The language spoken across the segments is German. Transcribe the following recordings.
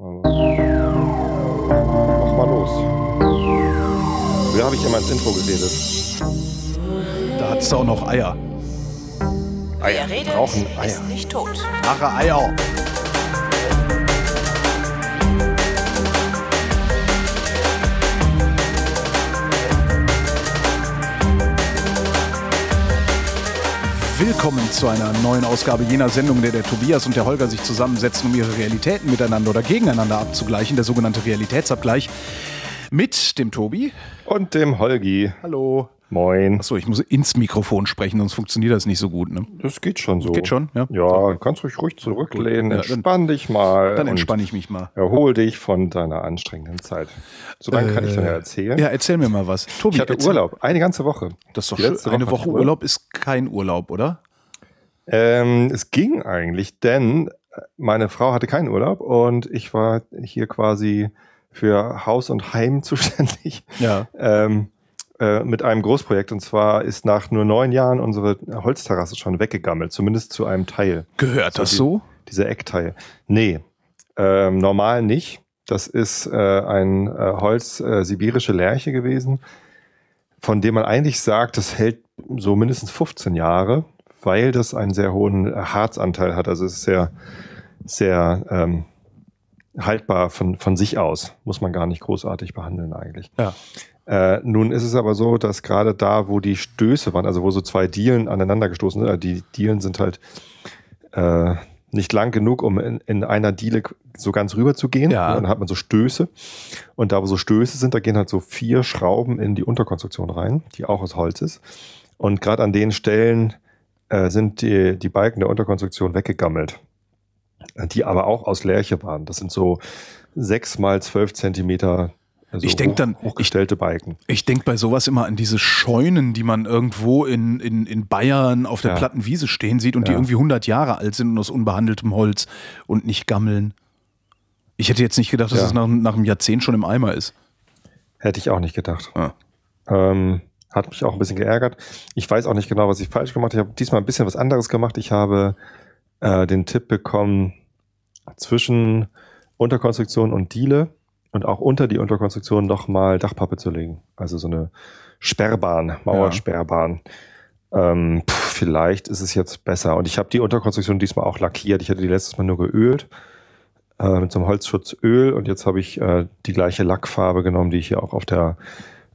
mach mal los. Früher habe ich immer ins Intro geredet. Da hat es auch noch Eier. Eier Wer redet, brauchen Eier. ist nicht tot. Haare Eier. Willkommen zu einer neuen Ausgabe jener Sendung, in der der Tobias und der Holger sich zusammensetzen, um ihre Realitäten miteinander oder gegeneinander abzugleichen, der sogenannte Realitätsabgleich. Mit dem Tobi. Und dem Holgi. Hallo. Moin. Achso, ich muss ins Mikrofon sprechen, sonst funktioniert das nicht so gut. Ne? Das geht schon so. geht schon, ja. Ja, kannst dich ruhig zurücklehnen. Ja, entspann dich mal. Dann entspanne ich mich mal. Erhol dich von deiner anstrengenden Zeit. So lange äh, kann ich äh, dann ja erzählen. Ja, erzähl mir mal was. Tobi, ich hatte erzähl. Urlaub, eine ganze Woche. Das ist doch schön. Woche eine Woche Urlaub. Urlaub ist kein Urlaub, oder? Ähm, es ging eigentlich, denn äh, meine Frau hatte keinen Urlaub und ich war hier quasi für Haus und Heim zuständig. Ja. Ähm, äh, mit einem Großprojekt und zwar ist nach nur neun Jahren unsere Holzterrasse schon weggegammelt, zumindest zu einem Teil. Gehört so also das die, so? Dieser Eckteil. Nee, ähm, normal nicht. Das ist äh, ein äh, Holz äh, sibirische Lärche gewesen, von dem man eigentlich sagt, das hält so mindestens 15 Jahre, weil das einen sehr hohen äh, Harzanteil hat. Also es ist sehr, sehr ähm, haltbar von, von sich aus. Muss man gar nicht großartig behandeln eigentlich. Ja. Äh, nun ist es aber so, dass gerade da, wo die Stöße waren, also wo so zwei Dielen aneinander gestoßen sind, also die Dielen sind halt äh, nicht lang genug, um in, in, einer Diele so ganz rüber zu gehen. Ja. Dann hat man so Stöße. Und da, wo so Stöße sind, da gehen halt so vier Schrauben in die Unterkonstruktion rein, die auch aus Holz ist. Und gerade an den Stellen äh, sind die, die Balken der Unterkonstruktion weggegammelt, die aber auch aus Lärche waren. Das sind so sechs mal zwölf Zentimeter also ich denke dann hochgestellte Balken. Ich, denke bei sowas immer an diese Scheunen, die man irgendwo in, in, in Bayern auf der ja. platten Wiese stehen sieht und ja. die irgendwie 100 Jahre alt sind und aus unbehandeltem Holz und nicht gammeln. Ich hätte jetzt nicht gedacht, dass ja. es nach, nach einem Jahrzehnt schon im Eimer ist. Hätte ich auch nicht gedacht. Ah. Ähm, hat mich auch ein bisschen geärgert. Ich weiß auch nicht genau, was ich falsch gemacht habe. Ich habe diesmal ein bisschen was anderes gemacht. Ich habe äh, den Tipp bekommen, zwischen Unterkonstruktion und Diele und auch unter die Unterkonstruktion nochmal Dachpappe zu legen. Also so eine Sperrbahn, Mauersperrbahn. Ja. Ähm, pff, vielleicht ist es jetzt besser. Und ich habe die Unterkonstruktion diesmal auch lackiert. Ich hatte die letztes Mal nur geölt äh, mit so einem Holzschutzöl und jetzt habe ich äh, die gleiche Lackfarbe genommen, die ich hier auch auf der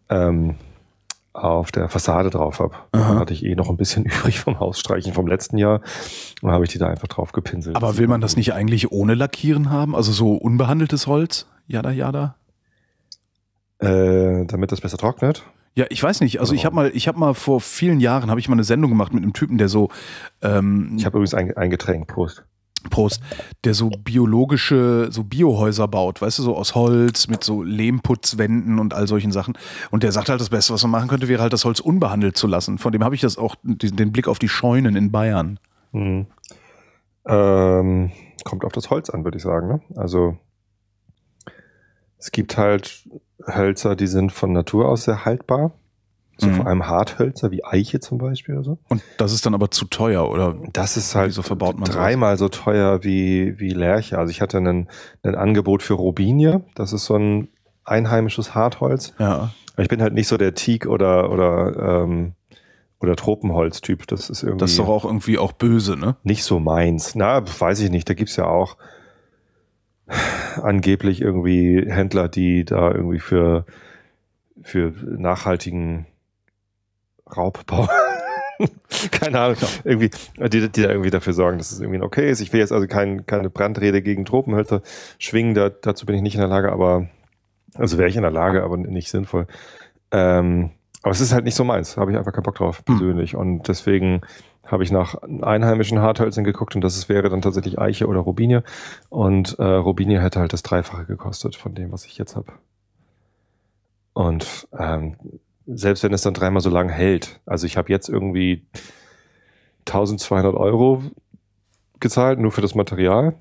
ähm, auf der Fassade drauf habe. Da hatte ich eh noch ein bisschen übrig vom Hausstreichen vom letzten Jahr und habe ich die da einfach drauf gepinselt. Aber will man das nicht eigentlich ohne Lackieren haben? Also so unbehandeltes Holz? Jada, jada? Äh, damit das besser trocknet? Ja, ich weiß nicht. Also ich habe genau. mal, ich mal vor vielen Jahren habe ich mal eine Sendung gemacht mit einem Typen, der so. Ähm, ich habe übrigens ein, ein Getränk, Prost. Prost, der so biologische, so Biohäuser baut, weißt du, so aus Holz mit so Lehmputzwänden und all solchen Sachen. Und der sagt halt, das Beste, was man machen könnte, wäre halt das Holz unbehandelt zu lassen. Von dem habe ich das auch, den Blick auf die Scheunen in Bayern. Mhm. Ähm, kommt auf das Holz an, würde ich sagen. Ne? Also es gibt halt Hölzer, die sind von Natur aus sehr haltbar. So mhm. vor allem Harthölzer wie Eiche zum Beispiel oder so. Und das ist dann aber zu teuer, oder? Das ist halt Wieso verbaut man dreimal das? so teuer wie, wie Lärche. Also ich hatte ein Angebot für Robinie, das ist so ein einheimisches Hartholz. Ja. ich bin halt nicht so der Teak oder, oder, ähm, oder Tropenholz-Typ. Das ist irgendwie. Das ist doch auch irgendwie auch böse, ne? Nicht so meins. Na, weiß ich nicht. Da gibt es ja auch angeblich irgendwie Händler, die da irgendwie für, für nachhaltigen Raubbau. keine Ahnung, genau. irgendwie, die, die da irgendwie dafür sorgen, dass es irgendwie okay ist. Ich will jetzt also kein, keine Brandrede gegen Tropenhölzer schwingen, da, dazu bin ich nicht in der Lage, aber, also wäre ich in der Lage, aber nicht sinnvoll. Ähm, aber es ist halt nicht so meins, habe ich einfach keinen Bock drauf, hm. persönlich. Hm. Und deswegen habe ich nach einheimischen Harthölzern geguckt und das wäre dann tatsächlich Eiche oder Robinie. Und äh, Robinie hätte halt das Dreifache gekostet von dem, was ich jetzt habe. Und ähm, selbst wenn es dann dreimal so lang hält. Also ich habe jetzt irgendwie 1200 Euro gezahlt, nur für das Material.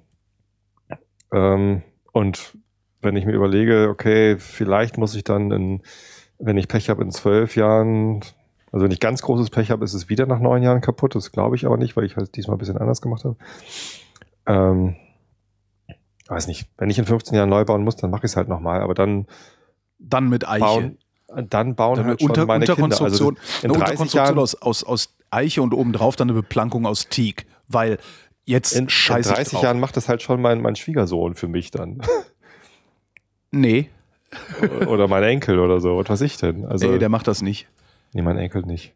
Ähm, und wenn ich mir überlege, okay, vielleicht muss ich dann, in, wenn ich Pech habe, in zwölf Jahren, also wenn ich ganz großes Pech habe, ist es wieder nach neun Jahren kaputt. Das glaube ich aber nicht, weil ich halt diesmal ein bisschen anders gemacht habe. Ähm, weiß nicht, wenn ich in 15 Jahren neu bauen muss, dann mache ich es halt nochmal, aber dann. Dann mit Eiche. Bauen, dann bauen dann halt schon unter, meine Unterkonstruktion, Kinder. Also eine Unterkonstruktion Jahren, aus, aus, aus Eiche und obendrauf dann eine Beplankung aus Teak, weil jetzt in, in 30 Jahren macht das halt schon mein, mein Schwiegersohn für mich dann. Nee. oder mein Enkel oder so, was weiß ich denn. Also, Ey, der macht das nicht. Nee, mein Enkel nicht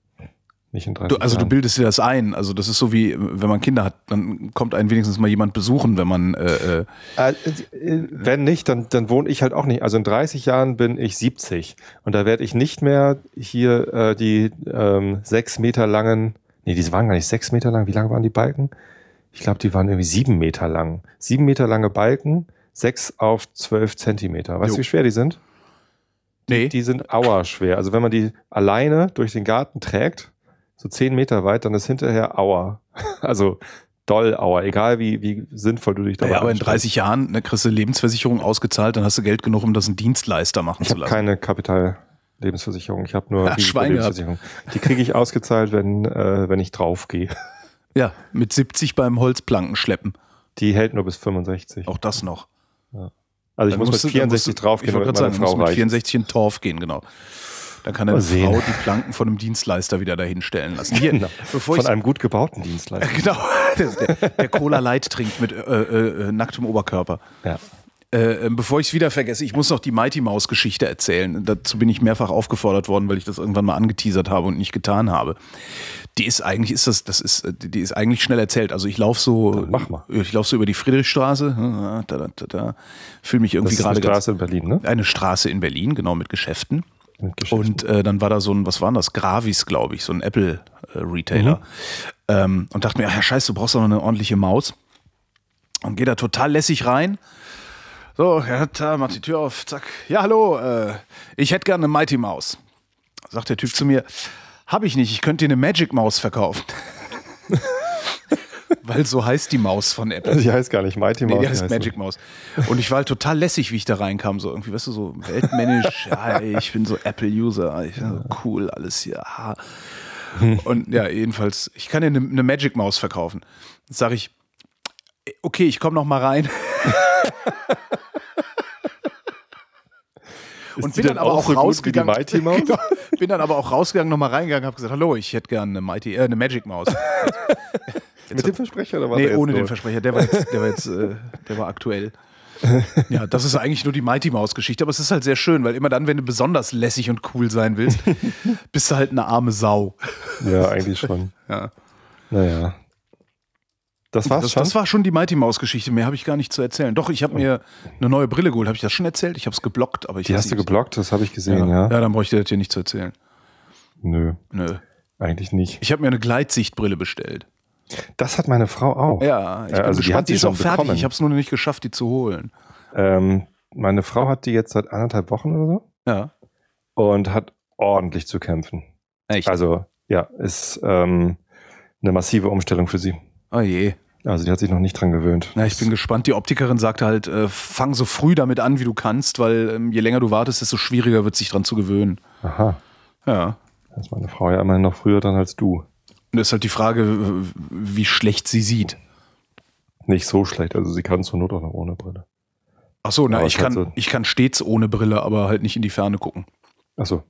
nicht in 30 du, Also Jahren. du bildest dir das ein. Also das ist so wie, wenn man Kinder hat, dann kommt einen wenigstens mal jemand besuchen, wenn man... Äh, äh, äh, äh wenn nicht, dann, dann wohne ich halt auch nicht. Also in 30 Jahren bin ich 70 und da werde ich nicht mehr hier äh, die ähm, sechs Meter langen, nee, die waren gar nicht sechs Meter lang, wie lang waren die Balken? Ich glaube, die waren irgendwie sieben Meter lang. Sieben Meter lange Balken, sechs auf zwölf Zentimeter. Weißt du, wie schwer die sind? Nee. Die, die sind auerschwer. Also wenn man die alleine durch den Garten trägt, so zehn Meter weit, dann ist hinterher Auer. Also doll Auer, egal wie, wie sinnvoll du dich dabei Ja, aber in 30 Jahren ne, kriegst du Lebensversicherung ausgezahlt, dann hast du Geld genug, um das einen Dienstleister machen ich zu lassen. keine Kapitallebensversicherung, ich habe nur Ach, Lebensversicherung. Die kriege ich ausgezahlt, wenn, äh, wenn ich draufgehe. Ja, mit 70 beim Holzplanken schleppen. Die hält nur bis 65. Auch das noch. Ja. Also ich muss mit 64 draufgehen. Ich wollte gerade sagen, ich muss mit 64 in Torf gehen, genau. Da kann eine Frau die Planken von einem Dienstleister wieder dahinstellen lassen. Hier, genau. von einem gut gebauten Dienstleister. Genau, der, der Cola Light trinkt mit äh, äh, äh nacktem Oberkörper. Ja. Äh, ähm, bevor ich es wieder vergesse, ich muss noch die Mighty Mouse Geschichte erzählen. Dazu bin ich mehrfach aufgefordert worden, weil ich das irgendwann mal angeteasert habe und nicht getan habe. Die ist eigentlich, ist das, das ist, äh, die ist eigentlich schnell erzählt. Also ich laufe so, ja, ich laufe so über die Friedrichstraße, hm, ah, da, da, da, da. fühle mich irgendwie gerade. Eine Straße in Berlin, ne? Eine Straße in Berlin, genau mit Geschäften. Und äh, dann war da so ein, was war das? Gravis, glaube ich, so ein Apple-Retailer. Mhm. Ähm, und dachte mir, ach ja, scheiße, du brauchst doch noch eine ordentliche Maus. Und gehe da total lässig rein. So, er hat da, macht die Tür auf, zack. Ja, hallo, äh, ich hätte gerne eine Mighty Maus. Sagt der Typ zu mir, habe ich nicht, ich könnte dir eine Magic Maus verkaufen. weil so heißt die Maus von Apple. Die heißt gar nicht Mighty Maus. Nee, die heißt, die heißt Magic Maus. Und ich war halt total lässig, wie ich da reinkam. So irgendwie, weißt du, so weltmännisch. ja, ich bin so Apple-User. So cool, alles hier. Hm. Und ja, jedenfalls, ich kann dir eine, eine Magic Maus verkaufen. Jetzt sage ich, okay, ich komme noch mal rein. und bin dann aber auch, so rausgegangen. Mighty Mouse? Genau, bin dann aber auch rausgegangen, nochmal reingegangen, habe gesagt, hallo, ich hätte gerne eine Mighty, äh, eine Magic Maus. Mit dem Versprecher oder was? Nee, ohne den Versprecher. Der war jetzt, der war jetzt, äh, der war aktuell. ja, das ist eigentlich nur die Mighty Mouse Geschichte, aber es ist halt sehr schön, weil immer dann, wenn du besonders lässig und cool sein willst, bist du halt eine arme Sau. Ja, eigentlich schon. ja. Naja. Das war's das, schon. Das war schon die Mighty Mouse Geschichte, mehr habe ich gar nicht zu erzählen. Doch, ich habe oh. mir eine neue Brille geholt, habe ich das schon erzählt? Ich habe es geblockt, aber ich Die hast du geblockt, das habe ich gesehen, ja. ja. Ja, dann bräuchte ich das hier nicht zu erzählen. Nö. Nö. Eigentlich nicht. Ich habe mir eine Gleitsichtbrille bestellt. Das hat meine Frau auch. Ja, ich äh, bin also gespannt, die, die ist auch fertig. Ich habe es nur noch nicht geschafft, die zu holen. Ähm, meine Frau hat die jetzt seit anderthalb Wochen oder so. Ja. Und hat ordentlich zu kämpfen. Echt? Also, ja, ist ähm, eine massive Umstellung für sie. Oh je. Also die hat sich noch nicht dran gewöhnt. Na, ich bin gespannt. Die Optikerin sagte halt, äh, fang so früh damit an, wie du kannst, weil ähm, je länger du wartest, desto schwieriger wird sich dran zu gewöhnen. Aha. Ja. Da ist meine Frau ja immerhin noch früher dran als du. Das ist halt die Frage, wie schlecht sie sieht. Nicht so schlecht, also sie kann zur Not auch noch ohne Brille. Ach so, na, ich kann, ich kann stets ohne Brille, aber halt nicht in die Ferne gucken. Ach so.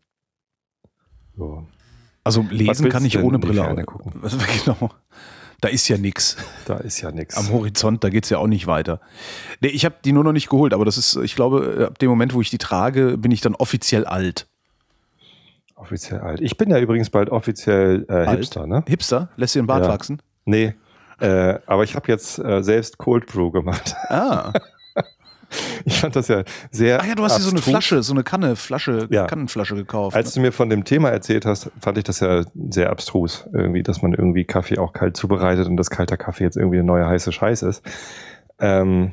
so. Also lesen kann ich ohne Brille. auch. gucken? Genau. Da ist ja nichts. Da ist ja nichts. Am Horizont, da geht es ja auch nicht weiter. Nee, ich habe die nur noch nicht geholt, aber das ist, ich glaube, ab dem Moment, wo ich die trage, bin ich dann offiziell alt. Offiziell alt. Ich bin ja übrigens bald offiziell äh, Hipster, ne? Hipster? Lässt dir den Bart ja. wachsen? Nee. Äh, aber ich habe jetzt äh, selbst Cold Brew gemacht. Ah. Ich fand das ja sehr. Ach ja, du hast dir so eine Flasche, so eine Kanne, Flasche, ja. Kannenflasche gekauft. Als ne? du mir von dem Thema erzählt hast, fand ich das ja sehr abstrus, irgendwie, dass man irgendwie Kaffee auch kalt zubereitet und dass kalter Kaffee jetzt irgendwie eine neue heiße Scheiße ist. Ähm,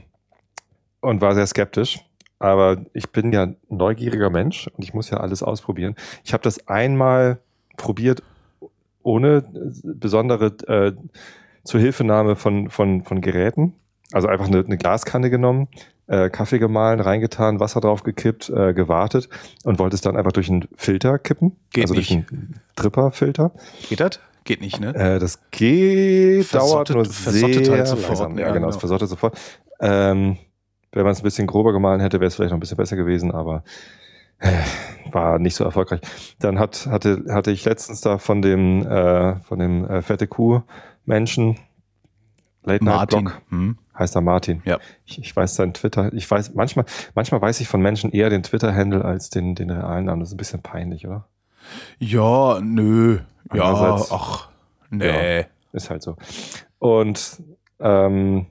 und war sehr skeptisch. Aber ich bin ja neugieriger Mensch und ich muss ja alles ausprobieren. Ich habe das einmal probiert, ohne äh, besondere äh, Zuhilfenahme von, von, von Geräten. Also einfach eine, eine Glaskanne genommen, äh, Kaffee gemahlen, reingetan, Wasser drauf gekippt, äh, gewartet und wollte es dann einfach durch einen Filter kippen. Geht also nicht. durch einen Tripper-Filter. Geht das? Geht nicht, ne? Äh, das geht, versottet, dauert nur versottet sehr halt sofort. Langsam. Ja, genau, genau, es genau. versottet sofort. Ähm, wenn man es ein bisschen grober gemahlen hätte, wäre es vielleicht noch ein bisschen besser gewesen, aber äh, war nicht so erfolgreich. Dann hat, hatte, hatte ich letztens da von dem, äh, von dem äh, fette Kuh-Menschen, Late Night Blog, hm. heißt er Martin. Ja. Ich, ich weiß seinen Twitter, ich weiß, manchmal, manchmal weiß ich von Menschen eher den Twitter-Handle als den, den realen Namen. Das ist ein bisschen peinlich, oder? Ja, nö. Ja, ach, nee. Ja, ist halt so. Und ähm,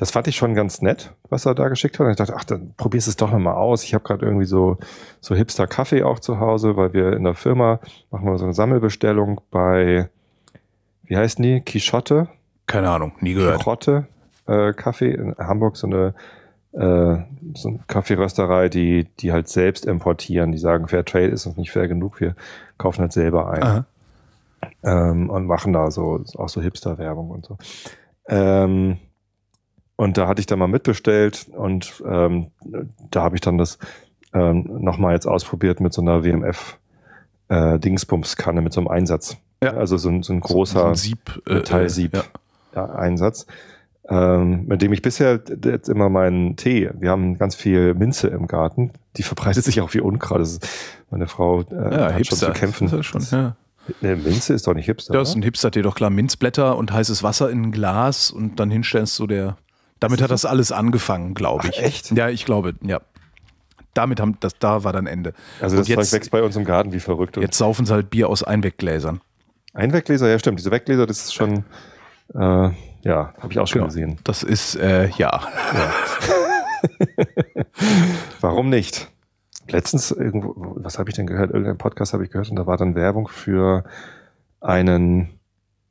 das fand ich schon ganz nett, was er da geschickt hat. Und ich dachte, ach, dann probierst du es doch nochmal aus. Ich habe gerade irgendwie so, so hipster Kaffee auch zu Hause, weil wir in der Firma machen wir so eine Sammelbestellung bei, wie heißt die? Quixote? Keine Ahnung, nie gehört. Quixote äh, Kaffee in Hamburg, so eine, äh, so eine Kaffeerösterei, die, die halt selbst importieren. Die sagen, Fair Trade ist uns nicht fair genug, wir kaufen halt selber ein. Ähm, und machen da so auch so Hipster-Werbung und so. Ähm, und da hatte ich dann mal mitbestellt und ähm, da habe ich dann das ähm, nochmal jetzt ausprobiert mit so einer WMF äh, mit so einem Einsatz. Ja. Also so ein, so ein großer so ein Sieb, äh, äh, Metallsieb äh, ja. Ja, Einsatz. Ähm, mit dem ich bisher jetzt immer meinen Tee, wir haben ganz viel Minze im Garten, die verbreitet sich auch wie Unkraut. Das ist, meine Frau äh, ja, hat Hipster. schon zu kämpfen. Das ist schon, ja. Eine äh, Minze ist doch nicht Hipster. Ja, ist ein Hipster-Tee, doch klar. Minzblätter und heißes Wasser in ein Glas und dann hinstellst du der damit hat das alles angefangen, glaube ich. Ach, echt? Ja, ich glaube, ja. Damit haben das da war dann Ende. Also das und jetzt, wächst bei uns im Garten wie verrückt. jetzt saufen sie halt Bier aus Einweggläsern. Einweggläser, ja stimmt. Diese Weggläser, das ist schon, äh, ja, habe ich auch schon genau. gesehen. Das ist äh, ja. ja. Warum nicht? Letztens irgendwo, was habe ich denn gehört? Irgendein Podcast habe ich gehört und da war dann Werbung für einen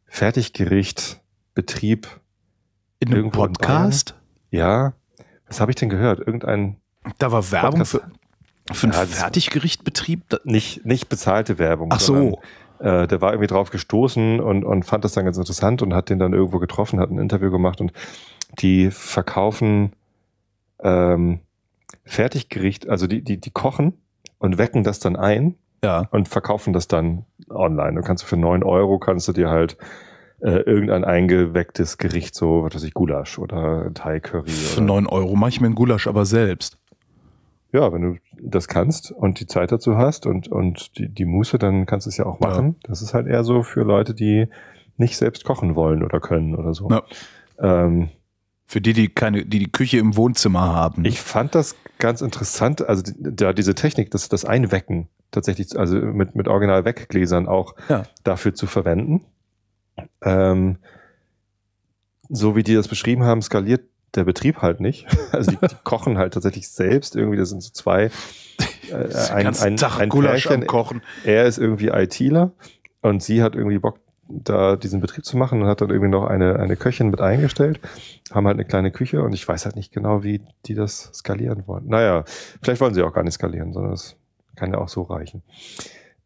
Fertiggerichtbetrieb in einem Irgendwo Podcast? In ja. Was habe ich denn gehört? Irgendein. Da war Werbung Podcast. für, für einen ja, Fertiggerichtbetrieb? Nicht, nicht bezahlte Werbung. Ach so. Sondern, äh, der war irgendwie drauf gestoßen und, und fand das dann ganz interessant und hat den dann irgendwo getroffen, hat ein Interview gemacht und die verkaufen ähm, Fertiggericht, also die, die, die kochen und wecken das dann ein ja. und verkaufen das dann online. Du kannst für neun Euro kannst du dir halt äh, irgendein eingewecktes Gericht, so was weiß ich, Gulasch oder Thai Curry. Für neun Euro mache ich mir ein Gulasch aber selbst. Ja, wenn du das kannst und die Zeit dazu hast und, und die, die Muße, dann kannst du es ja auch machen. Ja. Das ist halt eher so für Leute, die nicht selbst kochen wollen oder können oder so. Ja. Ähm, für die, die keine, die die Küche im Wohnzimmer haben. Ich fand das ganz interessant, also da diese Technik, das, das Einwecken tatsächlich, also mit, mit Original-Weggläsern auch ja. dafür zu verwenden. Ähm, so wie die das beschrieben haben, skaliert der Betrieb halt nicht. Also die, die kochen halt tatsächlich selbst irgendwie. Das sind so zwei. Äh, ein, ein, Tag ein Gulasch Pärchen. Kochen. Er ist irgendwie ITler und sie hat irgendwie Bock, da diesen Betrieb zu machen und hat dann irgendwie noch eine, eine Köchin mit eingestellt. Haben halt eine kleine Küche und ich weiß halt nicht genau, wie die das skalieren wollen. Naja, vielleicht wollen sie auch gar nicht skalieren, sondern es kann ja auch so reichen.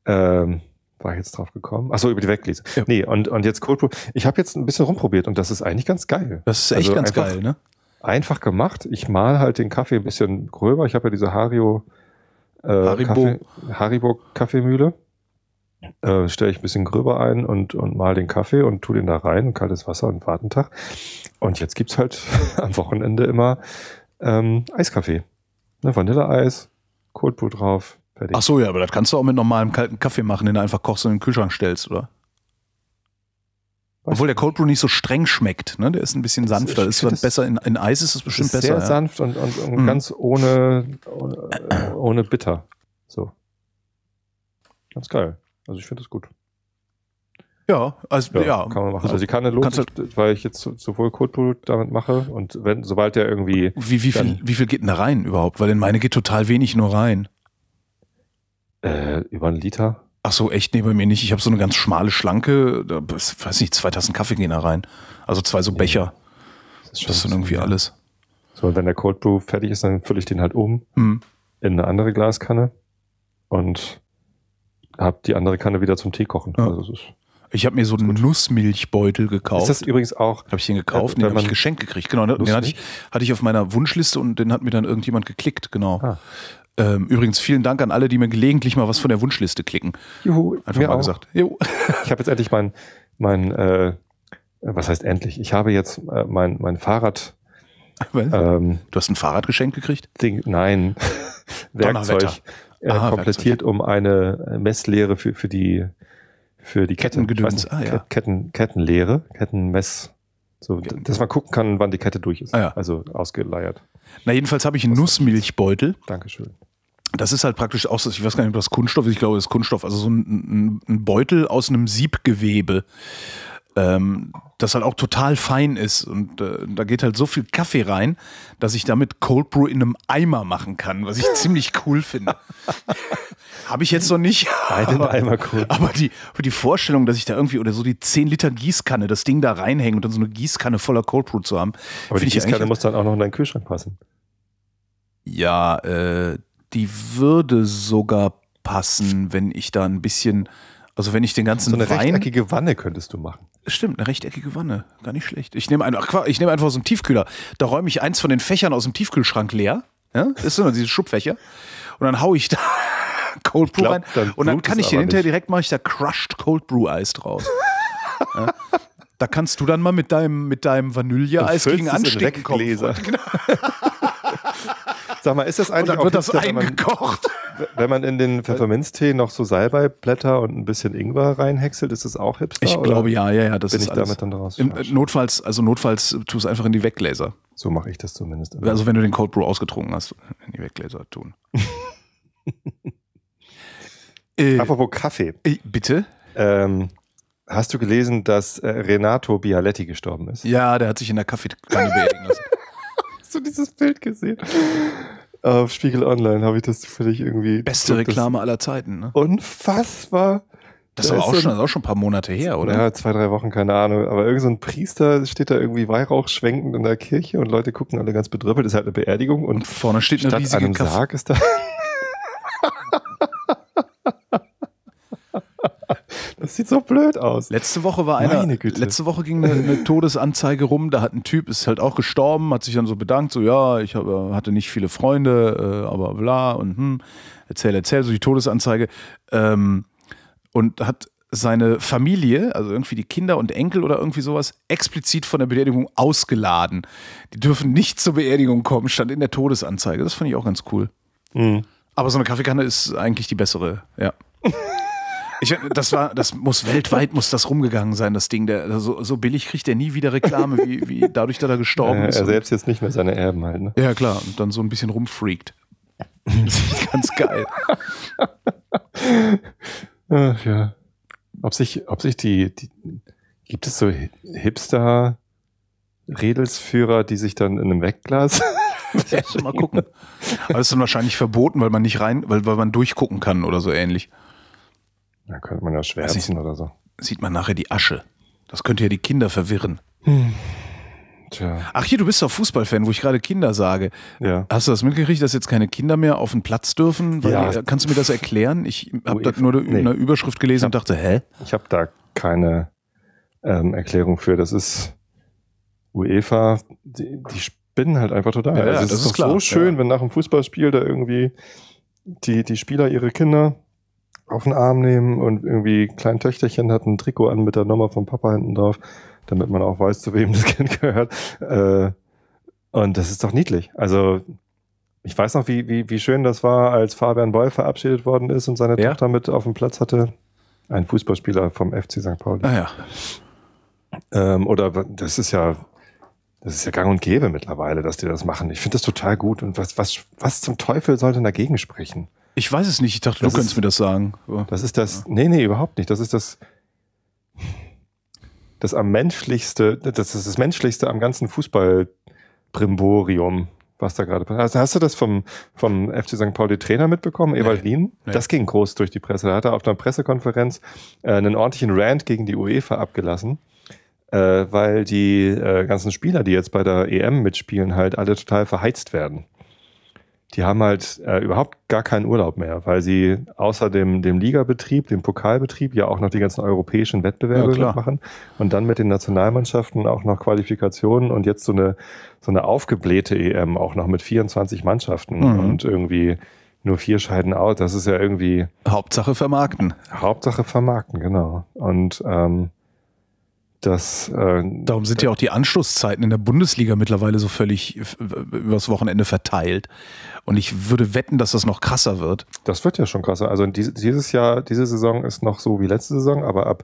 Ähm, war ich jetzt drauf gekommen? Achso, über die Weglese. Ja. Nee, und, und jetzt Cold Brew. Ich habe jetzt ein bisschen rumprobiert und das ist eigentlich ganz geil. Das ist echt also ganz einfach, geil, ne? Einfach gemacht. Ich mal halt den Kaffee ein bisschen gröber. Ich habe ja diese Hario, äh, Haribo. Kaffee, Haribo Kaffeemühle. Äh, Stelle ich ein bisschen gröber ein und, und mal den Kaffee und tu den da rein, kaltes Wasser und warten Tag. Und jetzt gibt es halt am Wochenende immer ähm, Eiskaffee. Ne, Vanilleeis, Cold Brew drauf, Fertig. Ach so, ja, aber das kannst du auch mit normalem kalten Kaffee machen, den du einfach kochst und in den Kühlschrank stellst, oder? Obwohl der Cold Brew nicht so streng schmeckt, ne? Der ist ein bisschen sanfter. Ist das, besser in, in Eis ist es bestimmt ist besser. Sehr ja. sanft und, und, und hm. ganz ohne, äh, ohne, bitter. So. Ganz geil. Also ich finde das gut. Ja, also ja, ja. Kann man machen. Also, also die Kanne lohnt sich, weil ich jetzt sowohl Cold Brew damit mache und wenn, sobald der irgendwie. Wie, wie, viel, wie viel geht denn da rein überhaupt? Weil in meine geht total wenig nur rein. Äh, über einen Liter. Ach so, echt, nee, bei mir nicht. Ich habe so eine ganz schmale, schlanke, da, weiß nicht, zwei Tassen Kaffee gehen da rein. Also zwei so Becher. Ja, das, das ist dann irgendwie ja. alles. So, wenn der Cold Brew fertig ist, dann fülle ich den halt um hm. in eine andere Glaskanne und habe die andere Kanne wieder zum Tee kochen. Ja. Also ich habe mir so einen Nussmilchbeutel gekauft. Ist das übrigens auch? Habe ich den gekauft? Äh, den habe ich geschenkt gekriegt. Genau, ne? den hatte ich, hatte ich, auf meiner Wunschliste und den hat mir dann irgendjemand geklickt. Genau. Ah. Ähm, übrigens, vielen Dank an alle, die mir gelegentlich mal was von der Wunschliste klicken. Juhu, einfach mal auch. gesagt. Jo. ich habe jetzt endlich mein, mein äh, was heißt endlich? Ich habe jetzt äh, mein, mein Fahrrad. Ähm, du hast ein Fahrradgeschenk gekriegt? Ding, nein. Werkzeug äh, Aha, komplettiert Werkzeug. um eine Messlehre für, für die für die Kette. Kettengedöns. ah, ja. Ketten, Kettenlehre, Kettenmess. So, dass man gucken kann, wann die Kette durch ist. Ah, ja. Also ausgeleiert. Na, jedenfalls habe ich einen Nussmilchbeutel. Dankeschön. Das ist halt praktisch auch, ich weiß gar nicht, ob das Kunststoff ist, ich glaube, das ist Kunststoff, also so ein, ein Beutel aus einem Siebgewebe ähm, das halt auch total fein ist und äh, da geht halt so viel Kaffee rein, dass ich damit Cold Brew in einem Eimer machen kann, was ich ziemlich cool finde. Habe ich jetzt noch nicht. Aber, Eimer cool. aber die, die Vorstellung, dass ich da irgendwie oder so die 10 Liter Gießkanne, das Ding da reinhängen und dann so eine Gießkanne voller Cold Brew zu haben. Aber die Gießkanne muss dann auch noch in deinen Kühlschrank passen. Ja, äh, die würde sogar passen, wenn ich da ein bisschen also wenn ich den ganzen so eine Wein... rechteckige Wanne könntest du machen. Stimmt, eine rechteckige Wanne. Gar nicht schlecht. Ich nehme, ein, einfach so einen Tiefkühler. Da räume ich eins von den Fächern aus dem Tiefkühlschrank leer. Ja? Das sind diese Schubfächer. Und dann haue ich da Cold Brew rein. und dann kann ich den hinterher nicht. direkt mache ich da Crushed Cold Brew Eis draus. ja? Da kannst du dann mal mit deinem, mit deinem Vanilleeis gegen Anstecken kommen. Genau. Sag mal, ist das eigentlich und dann wird das hipster, eingekocht? Wenn man, wenn man, in den Pfefferminztee noch so Salbeiblätter und ein bisschen Ingwer reinhäckselt, ist das auch hipster? Ich glaube ja, ja, ja. Das bin ist ich alles. damit dann raus? Im, äh, notfalls, also notfalls tu es einfach in die Weggläser. So mache ich das zumindest. Also wenn du den Cold Brew ausgetrunken hast, in die Weggläser tun. äh, Apropos Kaffee. Äh, bitte? Ähm, hast du gelesen, dass äh, Renato Bialetti gestorben ist? Ja, der hat sich in der Kaffeekanne beerdigen lassen du dieses Bild gesehen? Auf Spiegel Online habe ich das zufällig irgendwie. Beste Reklame aller Zeiten, ne? Unfassbar. Das, da ist, auch schon, das ist auch schon ein paar Monate her, oder? Ja, zwei, drei Wochen, keine Ahnung. Aber irgend so ein Priester steht da irgendwie Weihrauch schwenkend in der Kirche und Leute gucken alle ganz bedrüppelt. Das Ist halt eine Beerdigung. Und, und vorne steht eine riesige einem Sarg ist da Das sieht so blöd aus. Letzte Woche war einer. Meine Güte. Letzte Woche ging eine, eine, Todesanzeige rum. Da hat ein Typ, ist halt auch gestorben, hat sich dann so bedankt, so ja, ich hab, äh, hatte nicht viele Freunde, äh, aber bla und hm, erzähl, erzähl, so die Todesanzeige. Ähm, und hat seine Familie, also irgendwie die Kinder und Enkel oder irgendwie sowas, explizit von der Beerdigung ausgeladen. Die dürfen nicht zur Beerdigung kommen, stand in der Todesanzeige. Das fand ich auch ganz cool. Mhm. Aber so eine Kaffeekanne ist eigentlich die bessere, ja. Ich, das war, das muss weltweit muss das rumgegangen sein, das Ding. Der, also so, so billig kriegt er nie wieder Reklame, wie, wie dadurch, dass er gestorben ist. ist. Er selbst jetzt nicht mehr seine Erben halt, ne? Ja, klar. Und dann so ein bisschen rumfreakt. Das ist ganz geil. Ach ja. Ob sich, ob sich die, die gibt es so Hipster Redelsführer, die sich dann in einem Wegglas mal gucken. Aber das ist dann wahrscheinlich verboten, weil man nicht rein, weil, weil man durchgucken kann oder so ähnlich. Da könnte man ja schwärzen also, oder so. Sieht man nachher die Asche. Das könnte ja die Kinder verwirren. Hm. Tja. Ach hier, du bist doch Fußballfan, wo ich gerade Kinder sage. Ja. Hast du das mitgekriegt, dass jetzt keine Kinder mehr auf den Platz dürfen? ja. Äh, kannst du mir das erklären? Ich habe das nur in nee. einer Überschrift gelesen hab, und dachte, hä? Ich habe da keine ähm, Erklärung für. Das ist UEFA, die, die spinnen halt einfach total. Ja, also ja, das ist, ist klar. so schön, ja. wenn nach dem Fußballspiel da irgendwie die, die Spieler ihre Kinder auf den Arm nehmen und irgendwie klein Töchterchen hat ein Trikot an mit der Nummer vom Papa hinten drauf, damit man auch weiß, zu wem das Kind gehört. Äh, und das ist doch niedlich. Also ich weiß noch, wie, wie, wie schön das war, als Fabian Boy verabschiedet worden ist und seine ja? Tochter mit auf dem Platz hatte. Ein Fußballspieler vom FC St. Pauli. Ah ja. Ähm, oder das ist ja, das ist ja gang und gäbe mittlerweile, dass die das machen. Ich finde das total gut. Und was, was, was zum Teufel soll denn dagegen sprechen? Ich weiß es nicht. Ich dachte, das du könntest mir das sagen. Das ist das. Ja. Nee, nee, überhaupt nicht. Das ist das. Das am menschlichste, das ist das menschlichste am ganzen Fußball-Brimborium, was da gerade passiert. Also hast du das vom, vom FC St. Pauli Trainer mitbekommen, Ewald nee, Lien? Nee. Das ging groß durch die Presse. Da hat er auf einer Pressekonferenz äh, einen ordentlichen Rant gegen die UEFA abgelassen, äh, weil die äh, ganzen Spieler, die jetzt bei der EM mitspielen, halt alle total verheizt werden die haben halt äh, überhaupt gar keinen Urlaub mehr, weil sie außer dem, dem Ligabetrieb, dem Pokalbetrieb ja auch noch die ganzen europäischen Wettbewerbe ja, machen und dann mit den Nationalmannschaften auch noch Qualifikationen und jetzt so eine, so eine aufgeblähte EM auch noch mit 24 Mannschaften mhm. und irgendwie nur vier scheiden aus. Das ist ja irgendwie. Hauptsache vermarkten. Hauptsache vermarkten, genau. Und ähm, das, äh, Darum sind ja auch die Anschlusszeiten in der Bundesliga mittlerweile so völlig äh, übers Wochenende verteilt. Und ich würde wetten, dass das noch krasser wird. Das wird ja schon krasser. Also dieses Jahr, diese Saison ist noch so wie letzte Saison, aber ab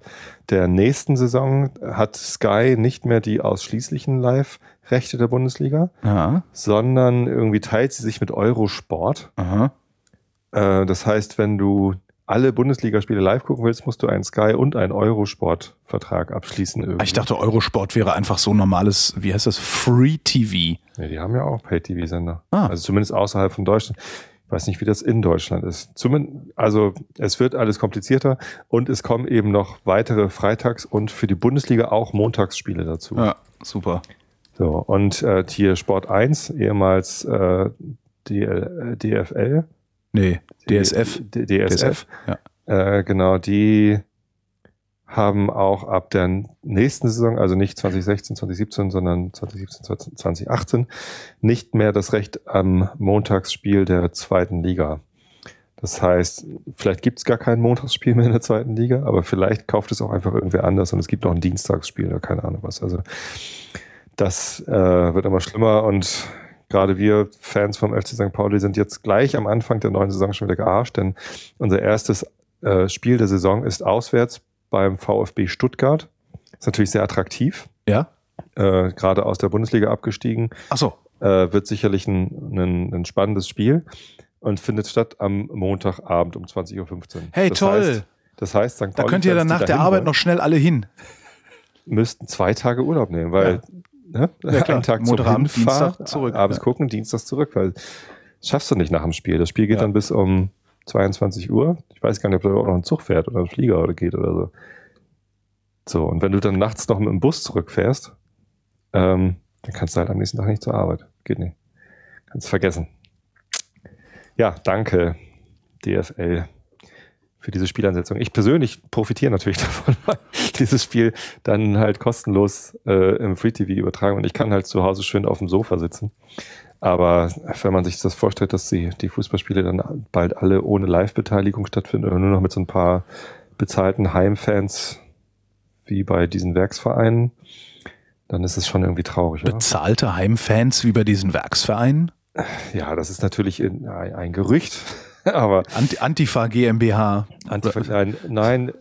der nächsten Saison hat Sky nicht mehr die ausschließlichen Live-Rechte der Bundesliga, Aha. sondern irgendwie teilt sie sich mit Eurosport. Aha. Äh, das heißt, wenn du alle Bundesligaspiele live gucken willst, musst du einen Sky- und einen Eurosport-Vertrag abschließen. Irgendwie. Ich dachte, Eurosport wäre einfach so normales, wie heißt das, Free-TV. Ja, die haben ja auch Pay-TV-Sender. Ah. Also zumindest außerhalb von Deutschland. Ich weiß nicht, wie das in Deutschland ist. Zumindest, also es wird alles komplizierter und es kommen eben noch weitere Freitags- und für die Bundesliga auch Montagsspiele dazu. Ja, super. So, und äh, hier Sport 1, ehemals äh, DL, äh, DFL, Nee, DSF. Die, DSF, DSF ja. Äh, genau, die haben auch ab der nächsten Saison, also nicht 2016, 2017, sondern 2017, 2018, nicht mehr das Recht am Montagsspiel der zweiten Liga. Das heißt, vielleicht gibt es gar kein Montagsspiel mehr in der zweiten Liga, aber vielleicht kauft es auch einfach irgendwer anders und es gibt noch ein Dienstagsspiel oder keine Ahnung was. Also das äh, wird immer schlimmer und gerade wir Fans vom FC St. Pauli sind jetzt gleich am Anfang der neuen Saison schon wieder gearscht, denn unser erstes äh, Spiel der Saison ist auswärts beim VfB Stuttgart. Ist natürlich sehr attraktiv. Ja. Äh, gerade aus der Bundesliga abgestiegen. Ach so. Äh, wird sicherlich ein, ein, ein, spannendes Spiel und findet statt am Montagabend um 20.15 Uhr. Hey, das toll! Heißt, das heißt, St. Pauli. Da könnt ihr dann nach der Arbeit wollen, noch schnell alle hin. Müssten zwei Tage Urlaub nehmen, weil ja ne? ja, klar. einen Tag Montagabend, zur Hinfahrt, Dienstag zurück. Abends ja. gucken, Dienstag zurück, weil das schaffst du nicht nach dem Spiel. Das Spiel geht ja. dann bis um 22 Uhr. Ich weiß gar nicht, ob da auch noch ein Zug fährt oder ein Flieger oder geht oder so. So, und wenn du dann nachts noch mit dem Bus zurückfährst, ähm, dann kannst du halt am nächsten Tag nicht zur Arbeit. Geht nicht. Kannst vergessen. Ja, danke, DFL für diese Spielansetzung. Ich persönlich profitiere natürlich davon, weil dieses Spiel dann halt kostenlos äh, im Free TV übertragen und ich kann halt zu Hause schön auf dem Sofa sitzen. Aber wenn man sich das vorstellt, dass die, die Fußballspiele dann bald alle ohne Live-Beteiligung stattfinden oder nur noch mit so ein paar bezahlten Heimfans wie bei diesen Werksvereinen, dann ist es schon irgendwie traurig. Bezahlte oder? Heimfans wie bei diesen Werksvereinen? Ja, das ist natürlich ein, ein Gerücht. Aber Antifa GmbH. Antifa, nein, nein.